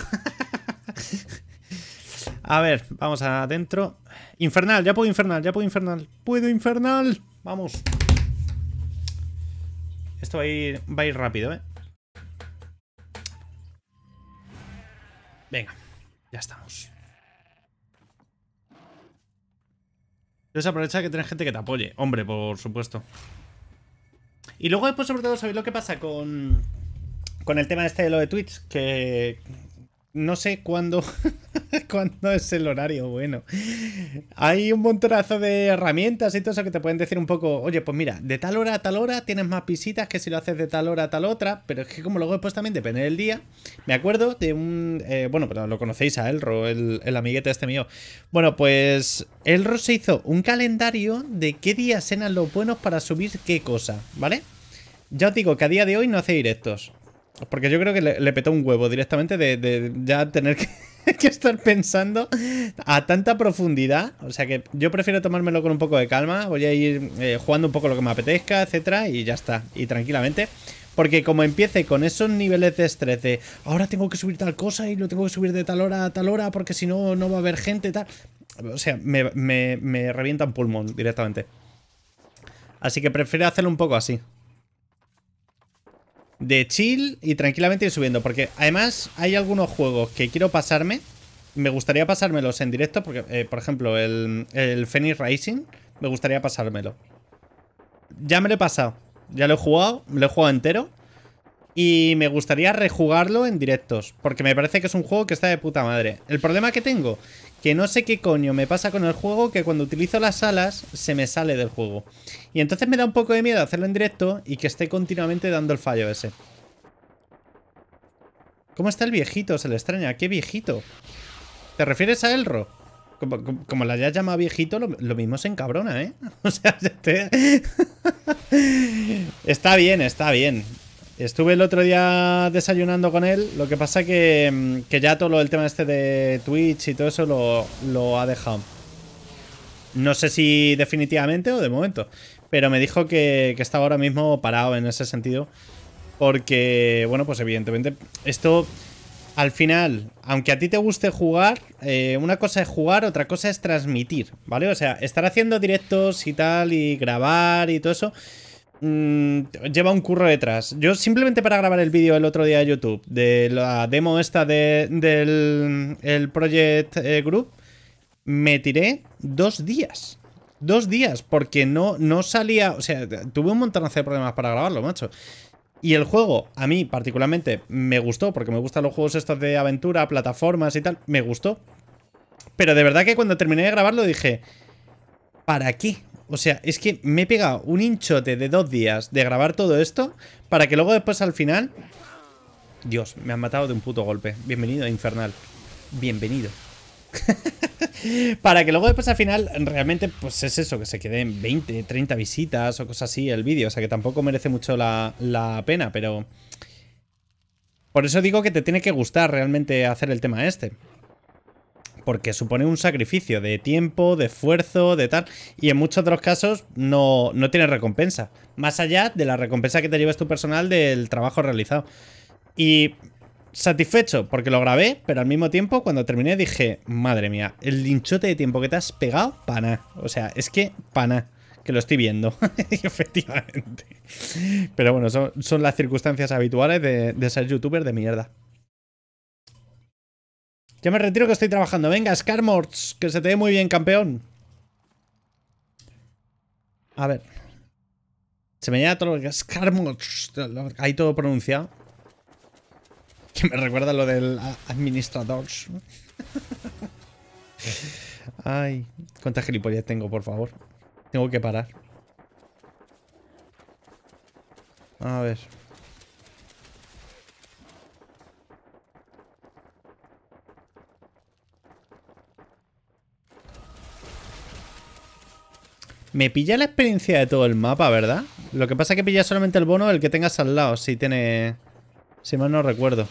a ver, vamos adentro. Infernal, ya puedo infernal, ya puedo infernal. ¡Puedo infernal! ¡Vamos! Esto va va a ir rápido, ¿eh? Venga, ya estamos. Entonces aprovecha que tienes gente que te apoye. Hombre, por supuesto. Y luego después, pues, sobre todo, ¿sabéis lo que pasa con, con el tema este de lo de Twitch? Que, no sé cuándo, cuándo es el horario bueno. Hay un montonazo de herramientas y todo eso que te pueden decir un poco, oye, pues mira, de tal hora a tal hora tienes más visitas que si lo haces de tal hora a tal otra, pero es que como luego después también depende del día. Me acuerdo de un, eh, bueno, pero lo conocéis a Elro, el, el amiguete este mío. Bueno, pues Elro se hizo un calendario de qué días eran los buenos para subir qué cosa, ¿vale? Ya os digo que a día de hoy no hace directos. Porque yo creo que le, petó un huevo directamente de, ya tener que, estar pensando a tanta profundidad. O sea que yo prefiero tomármelo con un poco de calma. Voy a ir eh, jugando un poco lo que me apetezca, etcétera, y ya está. Y tranquilamente. Porque como empiece con esos niveles de estrés de ahora tengo que subir tal cosa y lo tengo que subir de tal hora a tal hora porque si no, no va a haber gente y tal. O sea, me, me, me revienta un pulmón directamente. Así que prefiero hacerlo un poco así de chill y tranquilamente ir subiendo. Porque además hay algunos juegos que quiero pasarme. Me gustaría pasármelos en directo. Porque, eh, por ejemplo, el, el Phoenix Racing. Me gustaría pasármelo. Ya me lo he pasado. Ya lo he jugado. lo he jugado entero. Y me gustaría rejugarlo en directos, porque me parece que es un juego que está de puta madre. El problema que tengo, que no sé qué coño me pasa con el juego, que cuando utilizo las alas se me sale del juego. Y entonces me da un poco de miedo hacerlo en directo y que esté continuamente dando el fallo ese. ¿Cómo está el viejito? Se le extraña. ¿Qué viejito? ¿Te refieres a Elro? Como, como, la ya llama viejito, lo, mismo se encabrona, ¿eh? O sea, está bien, está bien. Estuve el otro día desayunando con él, lo que pasa que, mm, que ya todo el tema este de Twitch y todo eso lo, ha dejado. No sé si definitivamente o de momento, pero me dijo que, estaba ahora mismo parado en ese sentido. Porque, bueno, pues evidentemente esto al final, aunque a ti te guste jugar, eh, una cosa es jugar, otra cosa es transmitir, ¿vale? O sea, estar haciendo directos y tal, y grabar y todo eso, Mm, lleva un curro detrás. Yo simplemente para grabar el vídeo el otro día de YouTube de la demo esta del el Project eh, Group, me tiré dos días. Dos días, porque no, no salía. O sea, tuve un montón de problemas para grabarlo, macho. Y el juego, a mí particularmente, me gustó, porque me gustan los juegos estos de aventura, plataformas y tal, me gustó. Pero de verdad que cuando terminé de grabarlo dije, ¿para qué? O sea, es que me he pegado un hinchote de dos días de grabar todo esto para que luego después al final... Dios, me han matado de un puto golpe. Bienvenido, Infernal. Bienvenido. para que luego después al final realmente pues es eso, que se queden 20, 30 visitas o cosas así el vídeo. O sea que tampoco merece mucho la, la pena, pero... Por eso digo que te tiene que gustar realmente hacer el tema este porque supone un sacrificio de tiempo, de esfuerzo, de tal, y en muchos otros casos no, no tiene recompensa, más allá de la recompensa que te llevas tu personal del trabajo realizado. Y satisfecho porque lo grabé, pero al mismo tiempo cuando terminé dije, madre mía, el linchote de tiempo que te has pegado, pana. O sea, es que pana, que lo estoy viendo, efectivamente. Pero bueno, son, las circunstancias habituales de, de ser youtuber de mierda. Ya me retiro que estoy trabajando. Venga, Skarmorts. que se te ve muy bien, campeón. A ver. Se me llena todo lo que... Ahí todo pronunciado. Que me recuerda lo del administrador. Ay, cuántas gilipollas tengo, por favor. Tengo que parar. A ver. Me pilla la experiencia de todo el mapa, ¿verdad? Lo que pasa es que pilla solamente el bono el que tengas al lado, si tiene... Si mal no recuerdo.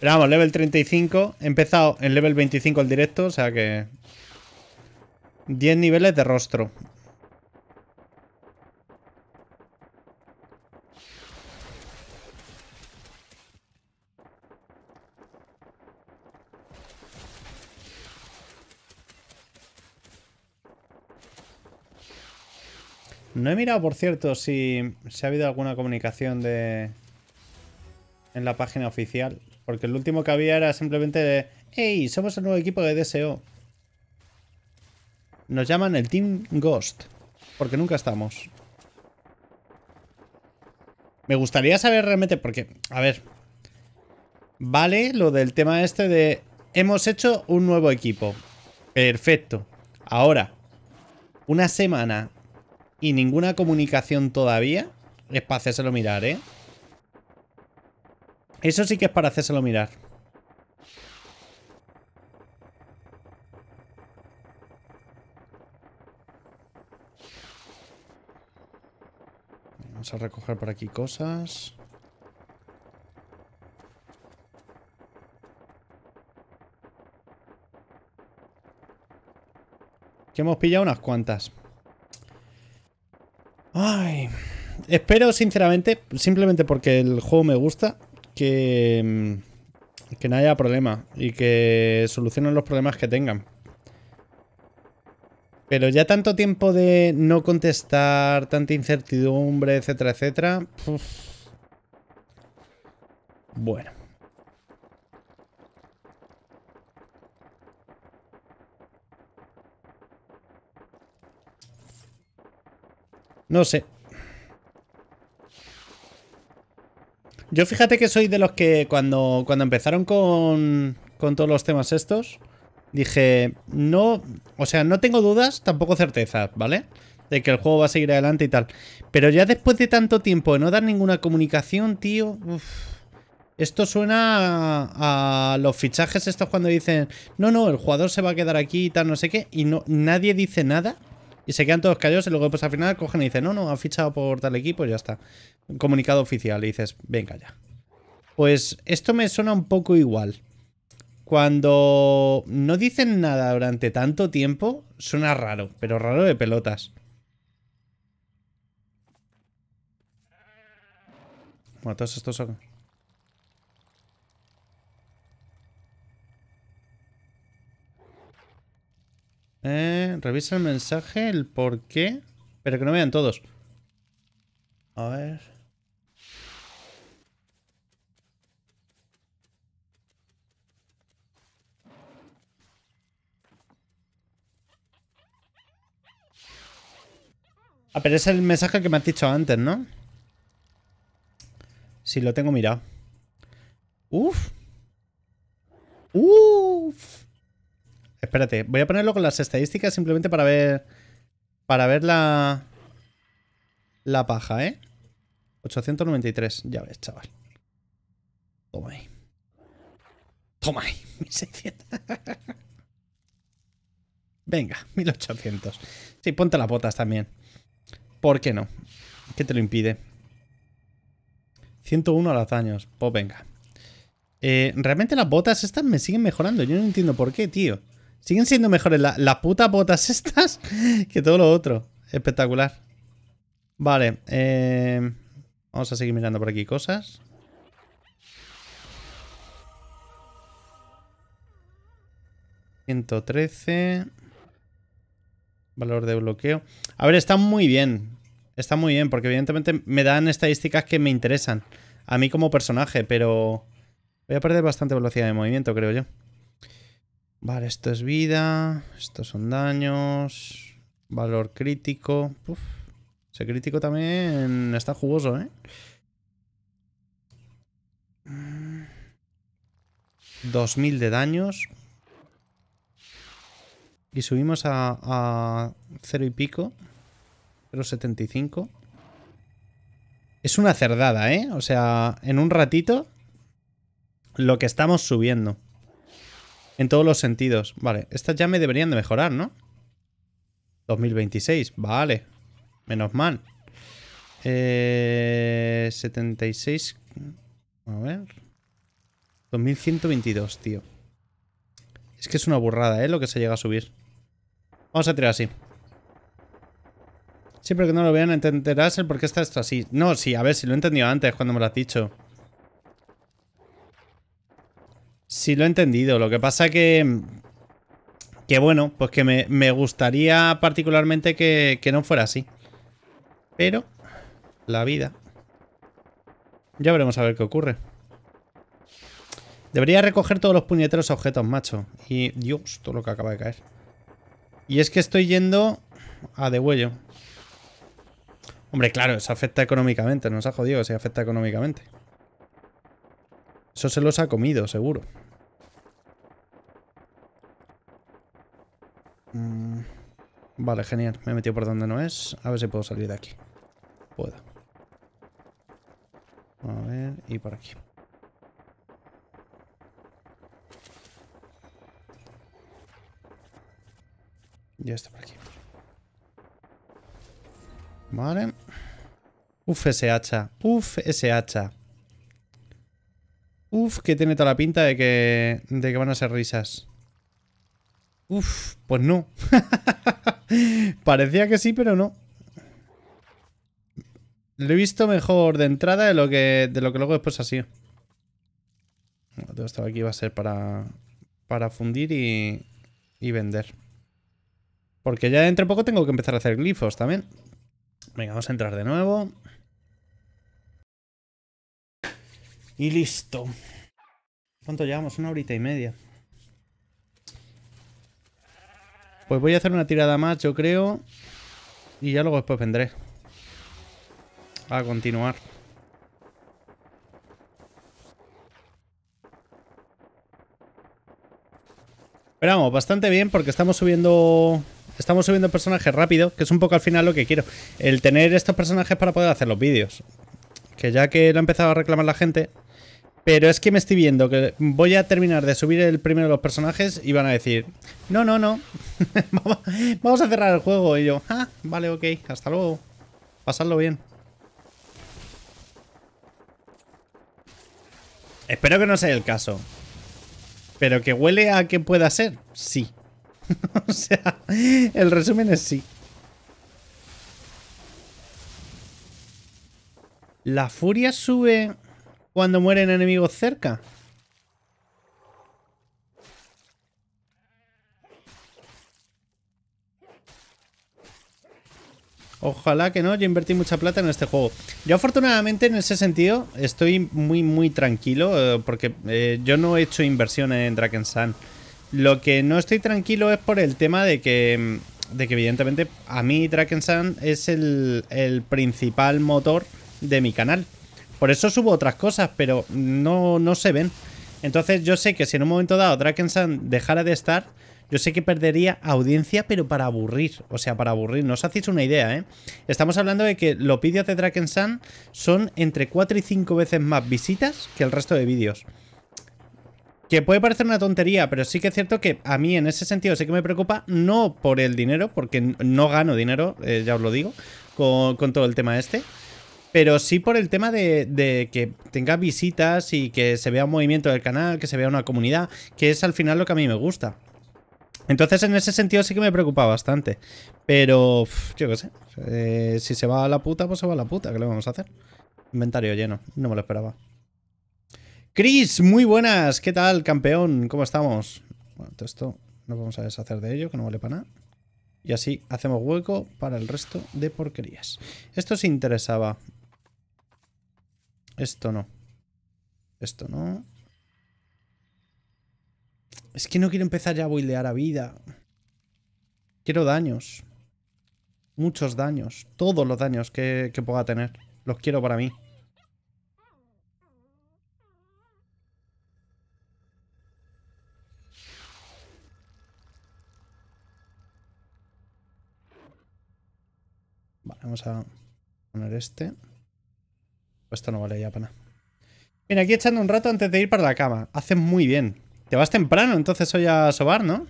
Pero vamos, level 35. He empezado en level 25 el directo, o sea que... 10 niveles de rostro. No he mirado, por cierto, si, se ha habido alguna comunicación de en la página oficial. Porque el último que había era simplemente de, hey, somos el nuevo equipo de DSO. Nos llaman el Team Ghost. Porque nunca estamos. Me gustaría saber realmente, porque, a ver, vale lo del tema este de hemos hecho un nuevo equipo. Perfecto. Ahora, una semana y ninguna comunicación todavía es para hacérselo mirar, ¿eh? Eso sí que es para hacérselo mirar. Vamos a recoger por aquí cosas. Que hemos pillado unas cuantas. Ay, espero sinceramente, simplemente porque el juego me gusta, que, mm, que no haya problema y que solucionen los problemas que tengan. Pero ya tanto tiempo de no contestar, tanta incertidumbre, etcétera, etcétera. Bueno. No sé. Yo fíjate que soy de los que cuando, cuando empezaron con, con todos los temas estos, dije, no, o sea, no tengo dudas, tampoco certezas, ¿vale? De que el juego va a seguir adelante y tal. Pero ya después de tanto tiempo de no dar ninguna comunicación, tío, esto suena a, los fichajes estos cuando dicen, no, no, el jugador se va a quedar aquí y tal, no sé qué, y no, nadie dice nada y se quedan todos callados y luego pues al final cogen y dicen, no, no, han fichado por tal equipo y ya está. Comunicado oficial y dices, venga ya. Pues esto me suena un poco igual. Cuando no dicen nada durante tanto tiempo, suena raro, pero raro de pelotas. Bueno, todos estos son... Eh, revisa el mensaje, el por qué. Pero que no vean todos. A ver. Ah, pero es el mensaje que me has dicho antes, ¿no? Si lo tengo mirado. Uf. Uf. Espérate, voy a ponerlo con las estadísticas simplemente para ver. Para ver la. La paja, ¿eh? 893, ya ves, chaval. Toma ahí. Toma ahí, 1600. Venga, 1800. Sí, ponte las botas también. ¿Por qué no? ¿Qué te lo impide? 101 a los daños. Pues venga. Eh, realmente las botas estas me siguen mejorando. Yo no entiendo por qué, tío. Siguen siendo mejores las putas botas estas que todo lo otro. Espectacular. Vale. Eh, vamos a seguir mirando por aquí cosas. ...113... ...valor de bloqueo... ...a ver, está muy bien... ...está muy bien, porque evidentemente me dan estadísticas que me interesan... ...a mí como personaje, pero... ...voy a perder bastante velocidad de movimiento, creo yo... Vale, esto es vida, estos son daños, valor crítico. ese crítico también está jugoso, ¿eh? 2000 de daños. Y subimos a, a 0 y pico. 0,75. Es una cerdada, ¿eh? O sea, en un ratito lo que estamos subiendo. En todos los sentidos. Vale, estas ya me deberían de mejorar, ¿no? 2026, vale. Menos mal. Eh, 76... A ver... 2122, tío. Es que es una burrada, ¿eh? Lo que se llega a subir. Vamos a tirar así. Siempre que no lo vean entenderás el por qué está esto así. No, sí, a ver, si lo he entendido antes cuando me lo has dicho. Si lo he entendido. Lo que pasa que. Que bueno, pues que me, gustaría particularmente que, no fuera así. Pero. La vida. Ya veremos a ver qué ocurre. Debería recoger todos los puñeteros objetos, macho. Y. Dios, todo lo que acaba de caer. Y es que estoy yendo a degüello. Hombre, claro, eso afecta económicamente. Nos ha jodido si afecta económicamente. Eso se los ha comido, seguro. Mm, vale, genial. Me he metido por donde no es. A ver si puedo salir de aquí. Puedo. A ver, y por aquí. Ya está por aquí. Vale. Uf, ese hacha. Uf, ese hacha. Uf, que tiene toda la pinta de que, de que van a ser risas. Uf, pues no. Parecía que sí, pero no. Lo he visto mejor de entrada de lo que, de lo que luego después ha sido. todo esto aquí va a ser para, para fundir y, y vender. Porque ya dentro de poco tengo que empezar a hacer glifos también. Venga, vamos a entrar de nuevo. Y listo. ¿Cuánto llevamos? Una horita y media. Pues voy a hacer una tirada más, yo creo. Y ya luego después vendré. A continuar. Pero vamos, bastante bien porque estamos subiendo... Estamos subiendo personajes rápido, que es un poco al final lo que quiero. El tener estos personajes para poder hacer los vídeos. Que ya que lo ha empezado a reclamar la gente, pero es que me estoy viendo que voy a terminar de subir el primero de los personajes y van a decir, no, no, no, vamos a cerrar el juego. Y yo, ah, vale, ok, hasta luego. Pasadlo bien. Espero que no sea el caso. Pero que huele a que pueda ser, sí. o sea, el resumen es sí. La furia sube cuando mueren enemigos cerca. Ojalá que no, yo invertí mucha plata en este juego. Yo afortunadamente en ese sentido estoy muy muy tranquilo eh, porque eh, yo no he hecho inversiones en Sun. Lo que no estoy tranquilo es por el tema de que, mm, de que evidentemente a mí Sun es el, el principal motor de mi canal. Por eso subo otras cosas, pero no, no se ven. Entonces yo sé que si en un momento dado Sun dejara de estar, yo sé que perdería audiencia, pero para aburrir. O sea, para aburrir. No os hacéis una idea, ¿eh? Estamos hablando de que los vídeos de Sun son entre 4 y 5 veces más visitas que el resto de vídeos. Que puede parecer una tontería, pero sí que es cierto que a mí en ese sentido Sé que me preocupa, no por el dinero, porque no gano dinero, eh, ya os lo digo, con, con todo el tema este pero sí por el tema de, que tenga visitas y que se vea un movimiento del canal, que se vea una comunidad, que es al final lo que a mí me gusta. Entonces en ese sentido sí que me preocupa bastante. Pero yo qué sé, eh, si se va a la puta, pues se va a la puta, ¿qué le vamos a hacer? Inventario lleno, no me lo esperaba. Chris, muy buenas, ¿qué tal, campeón? ¿Cómo estamos? Bueno, todo esto nos vamos a deshacer de ello, que no vale para nada. Y así hacemos hueco para el resto de porquerías. Esto se interesaba. Esto no. Esto no. Es que no quiero empezar ya a boilear a vida. Quiero daños. Muchos daños. Todos los daños que, que pueda tener. Los quiero para mí. Vale, vamos a poner este esto no vale ya para nada. Mira, aquí echando un rato antes de ir para la cama. Haces muy bien. Te vas temprano entonces soy a sobar, ¿no?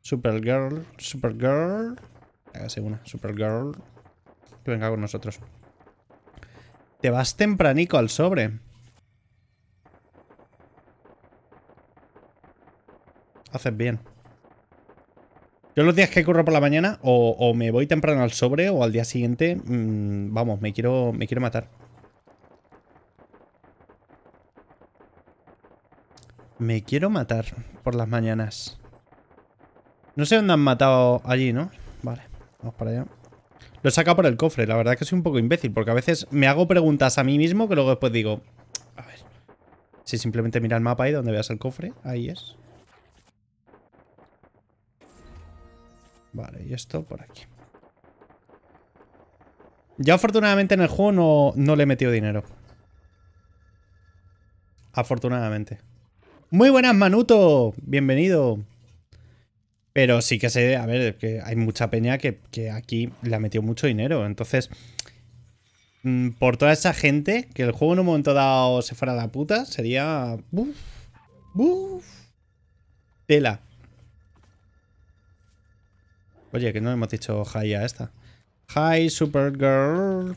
Supergirl, Supergirl. Hágase una, Supergirl. Que venga con nosotros. Te vas tempranico al sobre. Haces bien. Yo los días que corro por la mañana o, me voy temprano al sobre o al día siguiente, mm, vamos, me quiero, me quiero matar. Me quiero matar por las mañanas. No sé dónde han matado allí, ¿no? Vale, vamos para allá. Lo he sacado por el cofre, la verdad es que soy un poco imbécil, porque a veces me hago preguntas a mí mismo que luego después digo... A ver... Si simplemente mira el mapa ahí donde veas el cofre, ahí es. Vale, y esto por aquí. Ya afortunadamente en el juego no, no le he metido dinero. Afortunadamente. Muy buenas, Manuto. Bienvenido. Pero sí que sé, a ver, que hay mucha peña que, aquí le ha metido mucho dinero. Entonces, mm, por toda esa gente, que el juego en un momento dado se fuera la puta, sería. ¡Buf! ¡Buf! tela. Oye, que no hemos dicho hi a esta. Hi, Supergirl.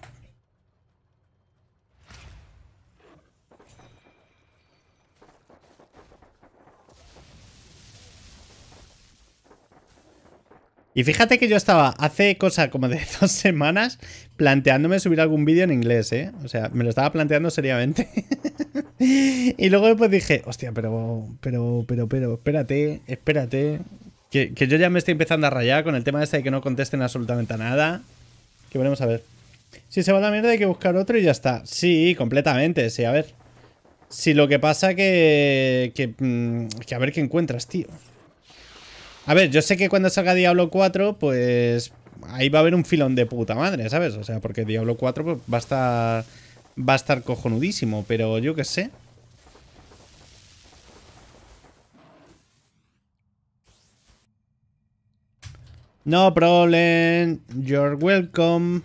Y fíjate que yo estaba hace cosa como de dos semanas planteándome subir algún vídeo en inglés, ¿eh? O sea, me lo estaba planteando seriamente. y luego después dije, hostia, pero, pero, pero, pero, espérate, espérate. Que, yo ya me estoy empezando a rayar con el tema este de que no contesten absolutamente a nada. Que veremos a ver. Si se va la mierda hay que buscar otro y ya está. Sí, completamente, sí, a ver. Si lo que pasa que, que... Mm, que a ver qué encuentras, tío. A ver, yo sé que cuando salga Diablo 4, pues ahí va a haber un filón de puta madre, ¿sabes? O sea, porque Diablo 4 pues, va a estar va a estar cojonudísimo, pero yo qué sé. No problem, you're welcome.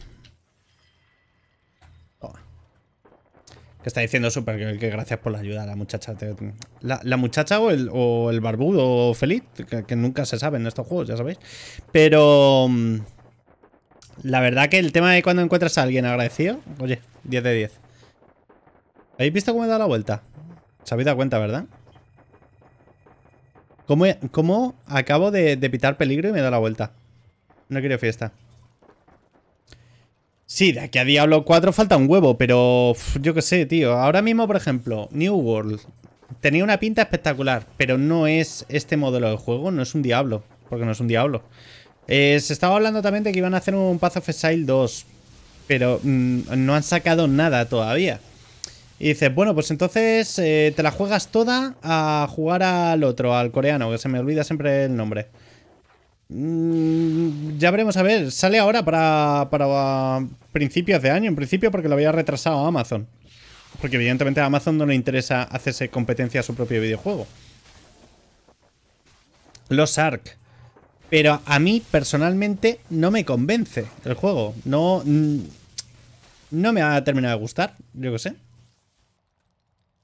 está diciendo súper que gracias por la ayuda a la muchacha. La, muchacha o el, o barbudo feliz, que, nunca se sabe en estos juegos, ya sabéis. Pero... Mm, la verdad que el tema de cuando encuentras a alguien agradecido, oye, 10 de 10. ¿Habéis visto cómo he dado la vuelta? Se habéis dado cuenta, ¿verdad? ¿Cómo, acabo de, pitar peligro y me he dado la vuelta? No quiero fiesta. Sí, de aquí a Diablo 4 falta un huevo, pero yo qué sé, tío. Ahora mismo, por ejemplo, New World tenía una pinta espectacular, pero no es este modelo de juego, no es un Diablo, porque no es un Diablo. Eh, se estaba hablando también de que iban a hacer un Path of Exile 2, pero mm, no han sacado nada todavía. Y dices, bueno, pues entonces eh, te la juegas toda a jugar al otro, al coreano, que se me olvida siempre el nombre. Mm, ya veremos a ver. Sale ahora para, para principios de año, en principio, porque lo había retrasado Amazon. Porque evidentemente a Amazon no le interesa hacerse competencia a su propio videojuego. Los arc Pero a mí personalmente no me convence el juego. No. Mm, no me ha terminado de gustar, yo qué sé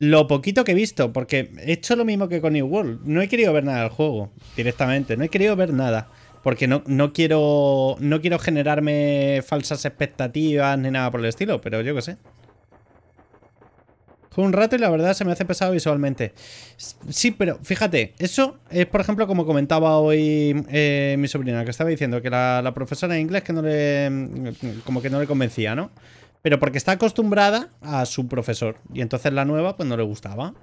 lo poquito que he visto, porque he hecho lo mismo que con New World. No he querido ver nada del juego directamente, no he querido ver nada. Porque no, no quiero. No quiero generarme falsas expectativas ni nada por el estilo, pero yo qué sé. Fue un rato y la verdad se me hace pesado visualmente. Sí, pero fíjate, eso es por ejemplo como comentaba hoy eh, mi sobrina, que estaba diciendo que la, la profesora de inglés que no le. como que no le convencía, ¿no? Pero porque está acostumbrada a su profesor. Y entonces la nueva, pues no le gustaba.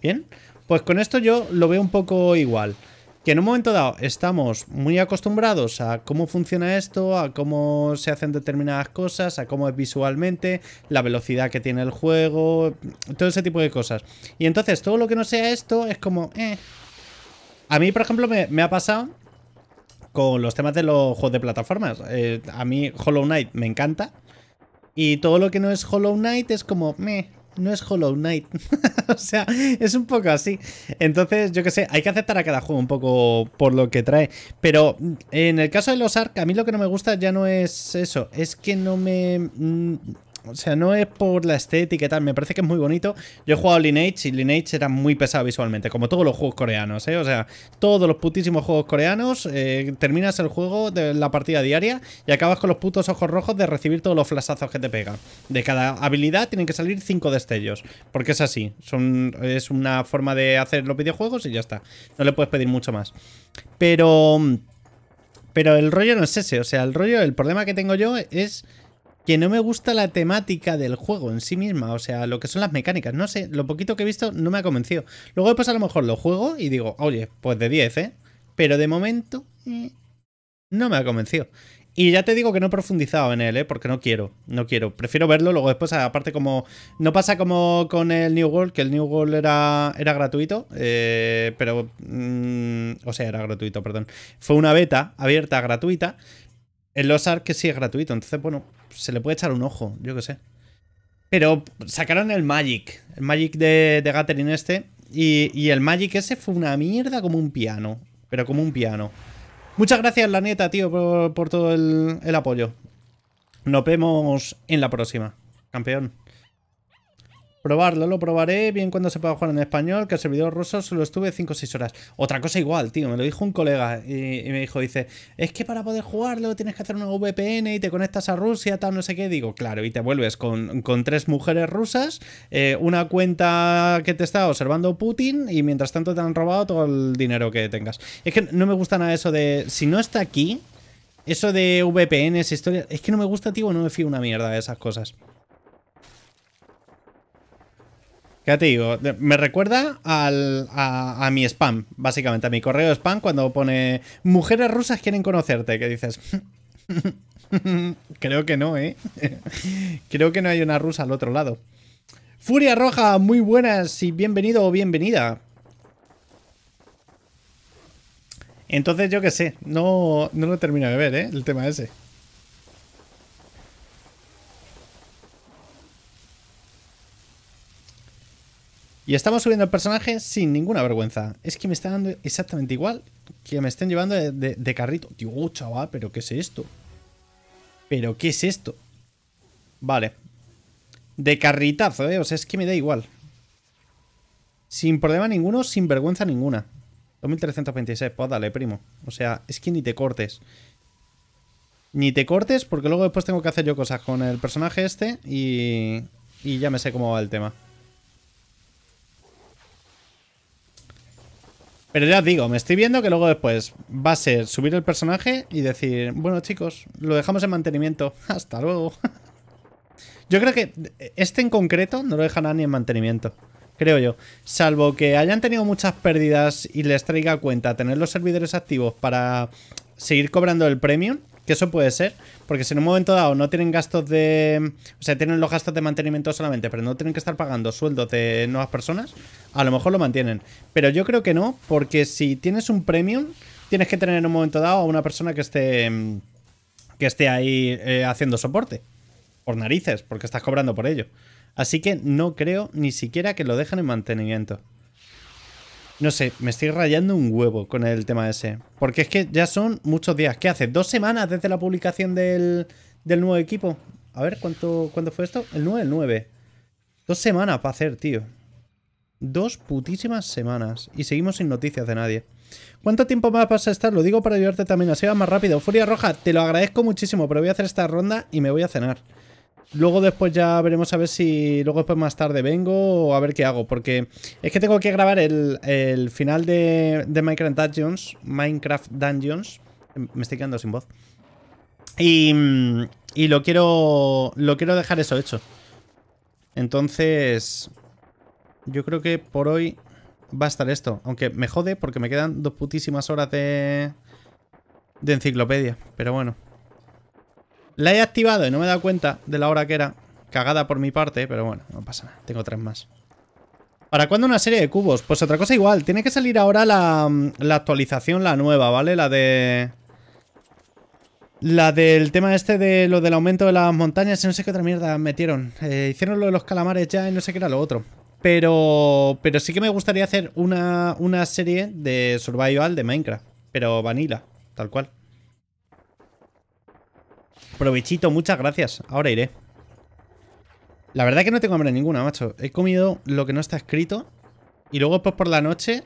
Bien, pues con esto yo lo veo un poco igual. Que en un momento dado estamos muy acostumbrados a cómo funciona esto, a cómo se hacen determinadas cosas, a cómo es visualmente, la velocidad que tiene el juego, todo ese tipo de cosas. Y entonces todo lo que no sea esto es como... Eh. A mí, por ejemplo, me, ha pasado con los temas de los juegos de plataformas. Eh, a mí Hollow Knight me encanta. Y todo lo que no es Hollow Knight es como, me no es Hollow Knight. o sea, es un poco así. Entonces, yo qué sé, hay que aceptar a cada juego un poco por lo que trae. Pero en el caso de los ARC, a mí lo que no me gusta ya no es eso. Es que no me... Mm, o sea, no es por la estética y tal, me parece que es muy bonito. Yo he jugado Lineage y Lineage era muy pesado visualmente, como todos los juegos coreanos, ¿eh? O sea, todos los putísimos juegos coreanos, eh, terminas el juego de la partida diaria y acabas con los putos ojos rojos de recibir todos los flasazos que te pega. De cada habilidad tienen que salir 5 destellos, porque es así, son, es una forma de hacer los videojuegos y ya está. No le puedes pedir mucho más. Pero... Pero el rollo no es ese, o sea, el rollo, el problema que tengo yo es que no me gusta la temática del juego en sí misma, o sea, lo que son las mecánicas. No sé, lo poquito que he visto no me ha convencido. Luego, después a lo mejor lo juego y digo, oye, pues de 10, ¿eh? Pero de momento, eh, no me ha convencido. Y ya te digo que no he profundizado en él, ¿eh? porque no quiero, no quiero. Prefiero verlo, luego después, aparte como... No pasa como con el New World, que el New World era, era gratuito, eh, pero... Mm, o sea, era gratuito, perdón. Fue una beta abierta, gratuita. El Losar que sí es gratuito, entonces, bueno, se le puede echar un ojo, yo qué sé. Pero sacaron el Magic, el Magic de, de Gathering este, y, el Magic ese fue una mierda como un piano, pero como un piano. Muchas gracias, la neta, tío, por, todo el, el apoyo. Nos vemos en la próxima, campeón. Probarlo, lo probaré bien cuando se pueda jugar en español, que el servidor ruso solo estuve 5 o 6 horas. Otra cosa igual, tío, me lo dijo un colega y, me dijo, dice, es que para poder jugarlo tienes que hacer una VPN y te conectas a Rusia, tal, no sé qué. Digo, claro, y te vuelves con, tres mujeres rusas, eh, una cuenta que te está observando Putin y mientras tanto te han robado todo el dinero que tengas. Es que no me gusta nada eso de, si no está aquí, eso de VPNs, historia es que no me gusta, tío, no me fío una mierda de esas cosas. Qué te digo, me recuerda a, mi spam, básicamente, a mi correo de spam cuando pone mujeres rusas quieren conocerte, que dices... Creo que no, ¿eh? Creo que no hay una rusa al otro lado. Furia Roja, muy buenas y bienvenido o bienvenida. Entonces yo qué sé, no, no lo termino de ver, ¿eh? El tema ese. Y estamos subiendo el personaje sin ninguna vergüenza. Es que me está dando exactamente igual que me estén llevando de, carrito. Tío, oh, chaval, pero ¿qué es esto? ¿Pero qué es esto? Vale. De carritazo, eh. O sea, es que me da igual. Sin problema ninguno, sin vergüenza ninguna. 2326, pues dale, primo. O sea, es que ni te cortes. Ni te cortes porque luego después tengo que hacer yo cosas con el personaje este y, y ya me sé cómo va el tema. Pero ya digo, me estoy viendo que luego después va a ser subir el personaje y decir, bueno chicos, lo dejamos en mantenimiento, hasta luego. Yo creo que este en concreto no lo dejará ni en mantenimiento, creo yo. Salvo que hayan tenido muchas pérdidas y les traiga cuenta tener los servidores activos para seguir cobrando el premium, eso puede ser, porque si en un momento dado no tienen gastos de. O sea, tienen los gastos de mantenimiento solamente, pero no tienen que estar pagando sueldos de nuevas personas, a lo mejor lo mantienen. Pero yo creo que no, porque si tienes un premium, tienes que tener en un momento dado a una persona que esté. que esté ahí eh, haciendo soporte. Por narices, porque estás cobrando por ello. Así que no creo ni siquiera que lo dejen en mantenimiento. No sé, me estoy rayando un huevo con el tema ese. Porque es que ya son muchos días. ¿Qué hace? ¿Dos semanas desde la publicación del, nuevo equipo? A ver, ¿cuánto, fue esto? El 9, el 9. Dos semanas para hacer, tío. Dos putísimas semanas. Y seguimos sin noticias de nadie. ¿Cuánto tiempo más vas a estar? Lo digo para ayudarte también. Así vas más rápido. Furia Roja, te lo agradezco muchísimo, pero voy a hacer esta ronda y me voy a cenar. Luego después ya veremos a ver si luego después más tarde vengo o a ver qué hago. Porque es que tengo que grabar el, el final de, Minecraft Dungeons. Minecraft Dungeons. Me estoy quedando sin voz. Y, y lo quiero. Lo quiero dejar eso hecho. Entonces. Yo creo que por hoy va a estar esto. Aunque me jode porque me quedan dos putísimas horas de. de enciclopedia. Pero bueno. La he activado y no me he dado cuenta de la hora que era. Cagada por mi parte, pero bueno, no pasa nada. Tengo tres más. ¿Para cuándo una serie de cubos? Pues otra cosa igual. Tiene que salir ahora la, mm, la actualización, la nueva, ¿vale? La de... La del tema este de lo del aumento de las montañas y no sé qué otra mierda metieron. Eh, hicieron lo de los calamares ya y no sé qué era lo otro. Pero, pero sí que me gustaría hacer una, una serie de survival de Minecraft. Pero vanilla, tal cual. Provechito, muchas gracias. Ahora iré. La verdad que no tengo hambre ninguna, macho. He comido lo que no está escrito. Y luego pues por la noche...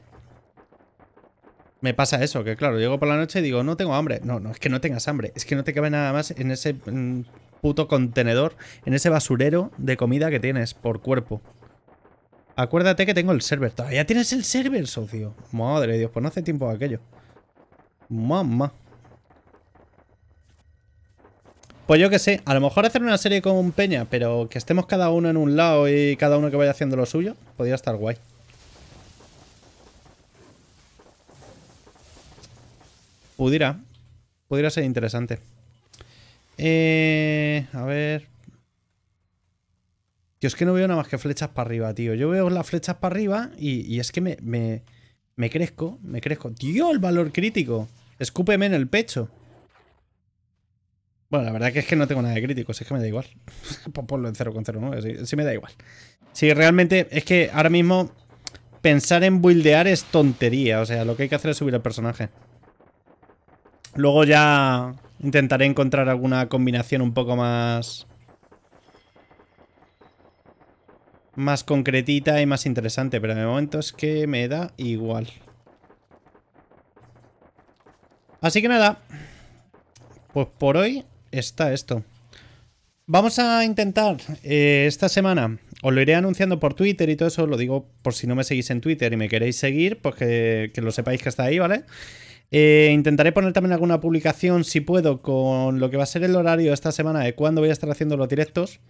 Me pasa eso, que claro, llego por la noche y digo, no tengo hambre. No, no, es que no tengas hambre. Es que no te cabe nada más en ese mm, puto contenedor, en ese basurero de comida que tienes por cuerpo. Acuérdate que tengo el server. Todavía tienes el server, socio. Madre de Dios, pues no hace tiempo aquello. Mamá. Pues yo que sé, a lo mejor hacer una serie con Peña, pero que estemos cada uno en un lado y cada uno que vaya haciendo lo suyo, podría estar guay. Pudiera. Pudiera ser interesante. Eh, a ver. Tío, es que no veo nada más que flechas para arriba, tío. Yo veo las flechas para arriba y, es que me, me, me crezco, me crezco. Tío, el valor crítico. Escúpeme en el pecho. Bueno, la verdad que es que no tengo nada de críticos, es que me da igual. Ponlo en 0,09, sí, me da igual. Sí, realmente es que ahora mismo pensar en buildear es tontería, o sea, lo que hay que hacer es subir al personaje. Luego ya intentaré encontrar alguna combinación un poco más... Más concretita y más interesante, pero de momento es que me da igual. Así que nada, pues por hoy está esto. Vamos a intentar eh, esta semana, os lo iré anunciando por Twitter y todo eso, lo digo por si no me seguís en Twitter y me queréis seguir, pues que, lo sepáis que está ahí, ¿vale? Eh, intentaré poner también alguna publicación, si puedo, con lo que va a ser el horario esta semana de cuándo voy a estar haciendo los directos.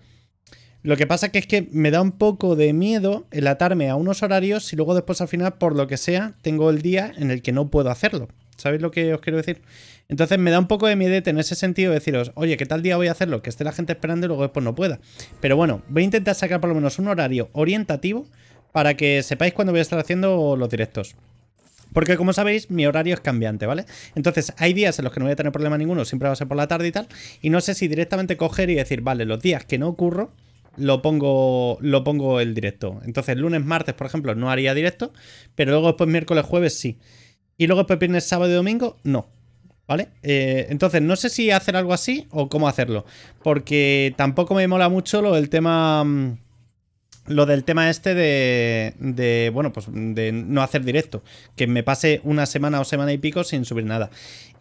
Lo que pasa que es que me da un poco de miedo el atarme a unos horarios y luego después al final, por lo que sea, tengo el día en el que no puedo hacerlo. ¿Sabéis lo que os quiero decir? Entonces me da un poco de miedo en ese sentido deciros, oye, ¿qué tal día voy a hacerlo? Que esté la gente esperando y luego después no pueda. Pero bueno, voy a intentar sacar por lo menos un horario orientativo para que sepáis cuándo voy a estar haciendo los directos. Porque como sabéis, mi horario es cambiante, ¿vale? Entonces, hay días en los que no voy a tener problema ninguno, siempre va a ser por la tarde y tal. Y no sé si directamente coger y decir, vale, los días que no ocurro, lo pongo, lo pongo el directo. Entonces, lunes, martes, por ejemplo, no haría directo, pero luego después miércoles, jueves sí. Y luego después viernes, sábado y domingo, no. ¿Vale? Eh, entonces, no sé si hacer algo así o cómo hacerlo. Porque tampoco me mola mucho lo del tema. Mm, lo del tema este de, de. Bueno, pues de no hacer directo. Que me pase una semana o semana y pico sin subir nada.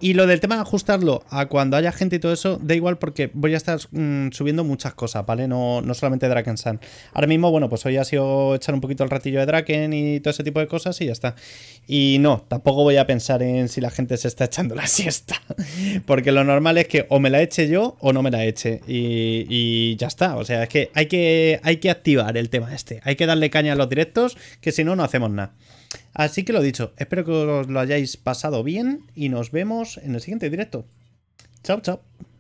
Y lo del tema de ajustarlo a cuando haya gente y todo eso, da igual porque voy a estar mm, subiendo muchas cosas, ¿vale? No, no solamente Draken Sun. Ahora mismo, bueno, pues hoy ha sido echar un poquito el ratillo de Draken y todo ese tipo de cosas y ya está. Y no, tampoco voy a pensar en si la gente se está echando la siesta. Porque lo normal es que o me la eche yo o no me la eche. Y, y ya está. O sea, es que hay, que hay que activar el tema este. Hay que darle caña a los directos, que si no, no hacemos nada. Así que lo dicho, espero que os lo hayáis pasado bien y nos vemos en el siguiente directo. Chao, chao.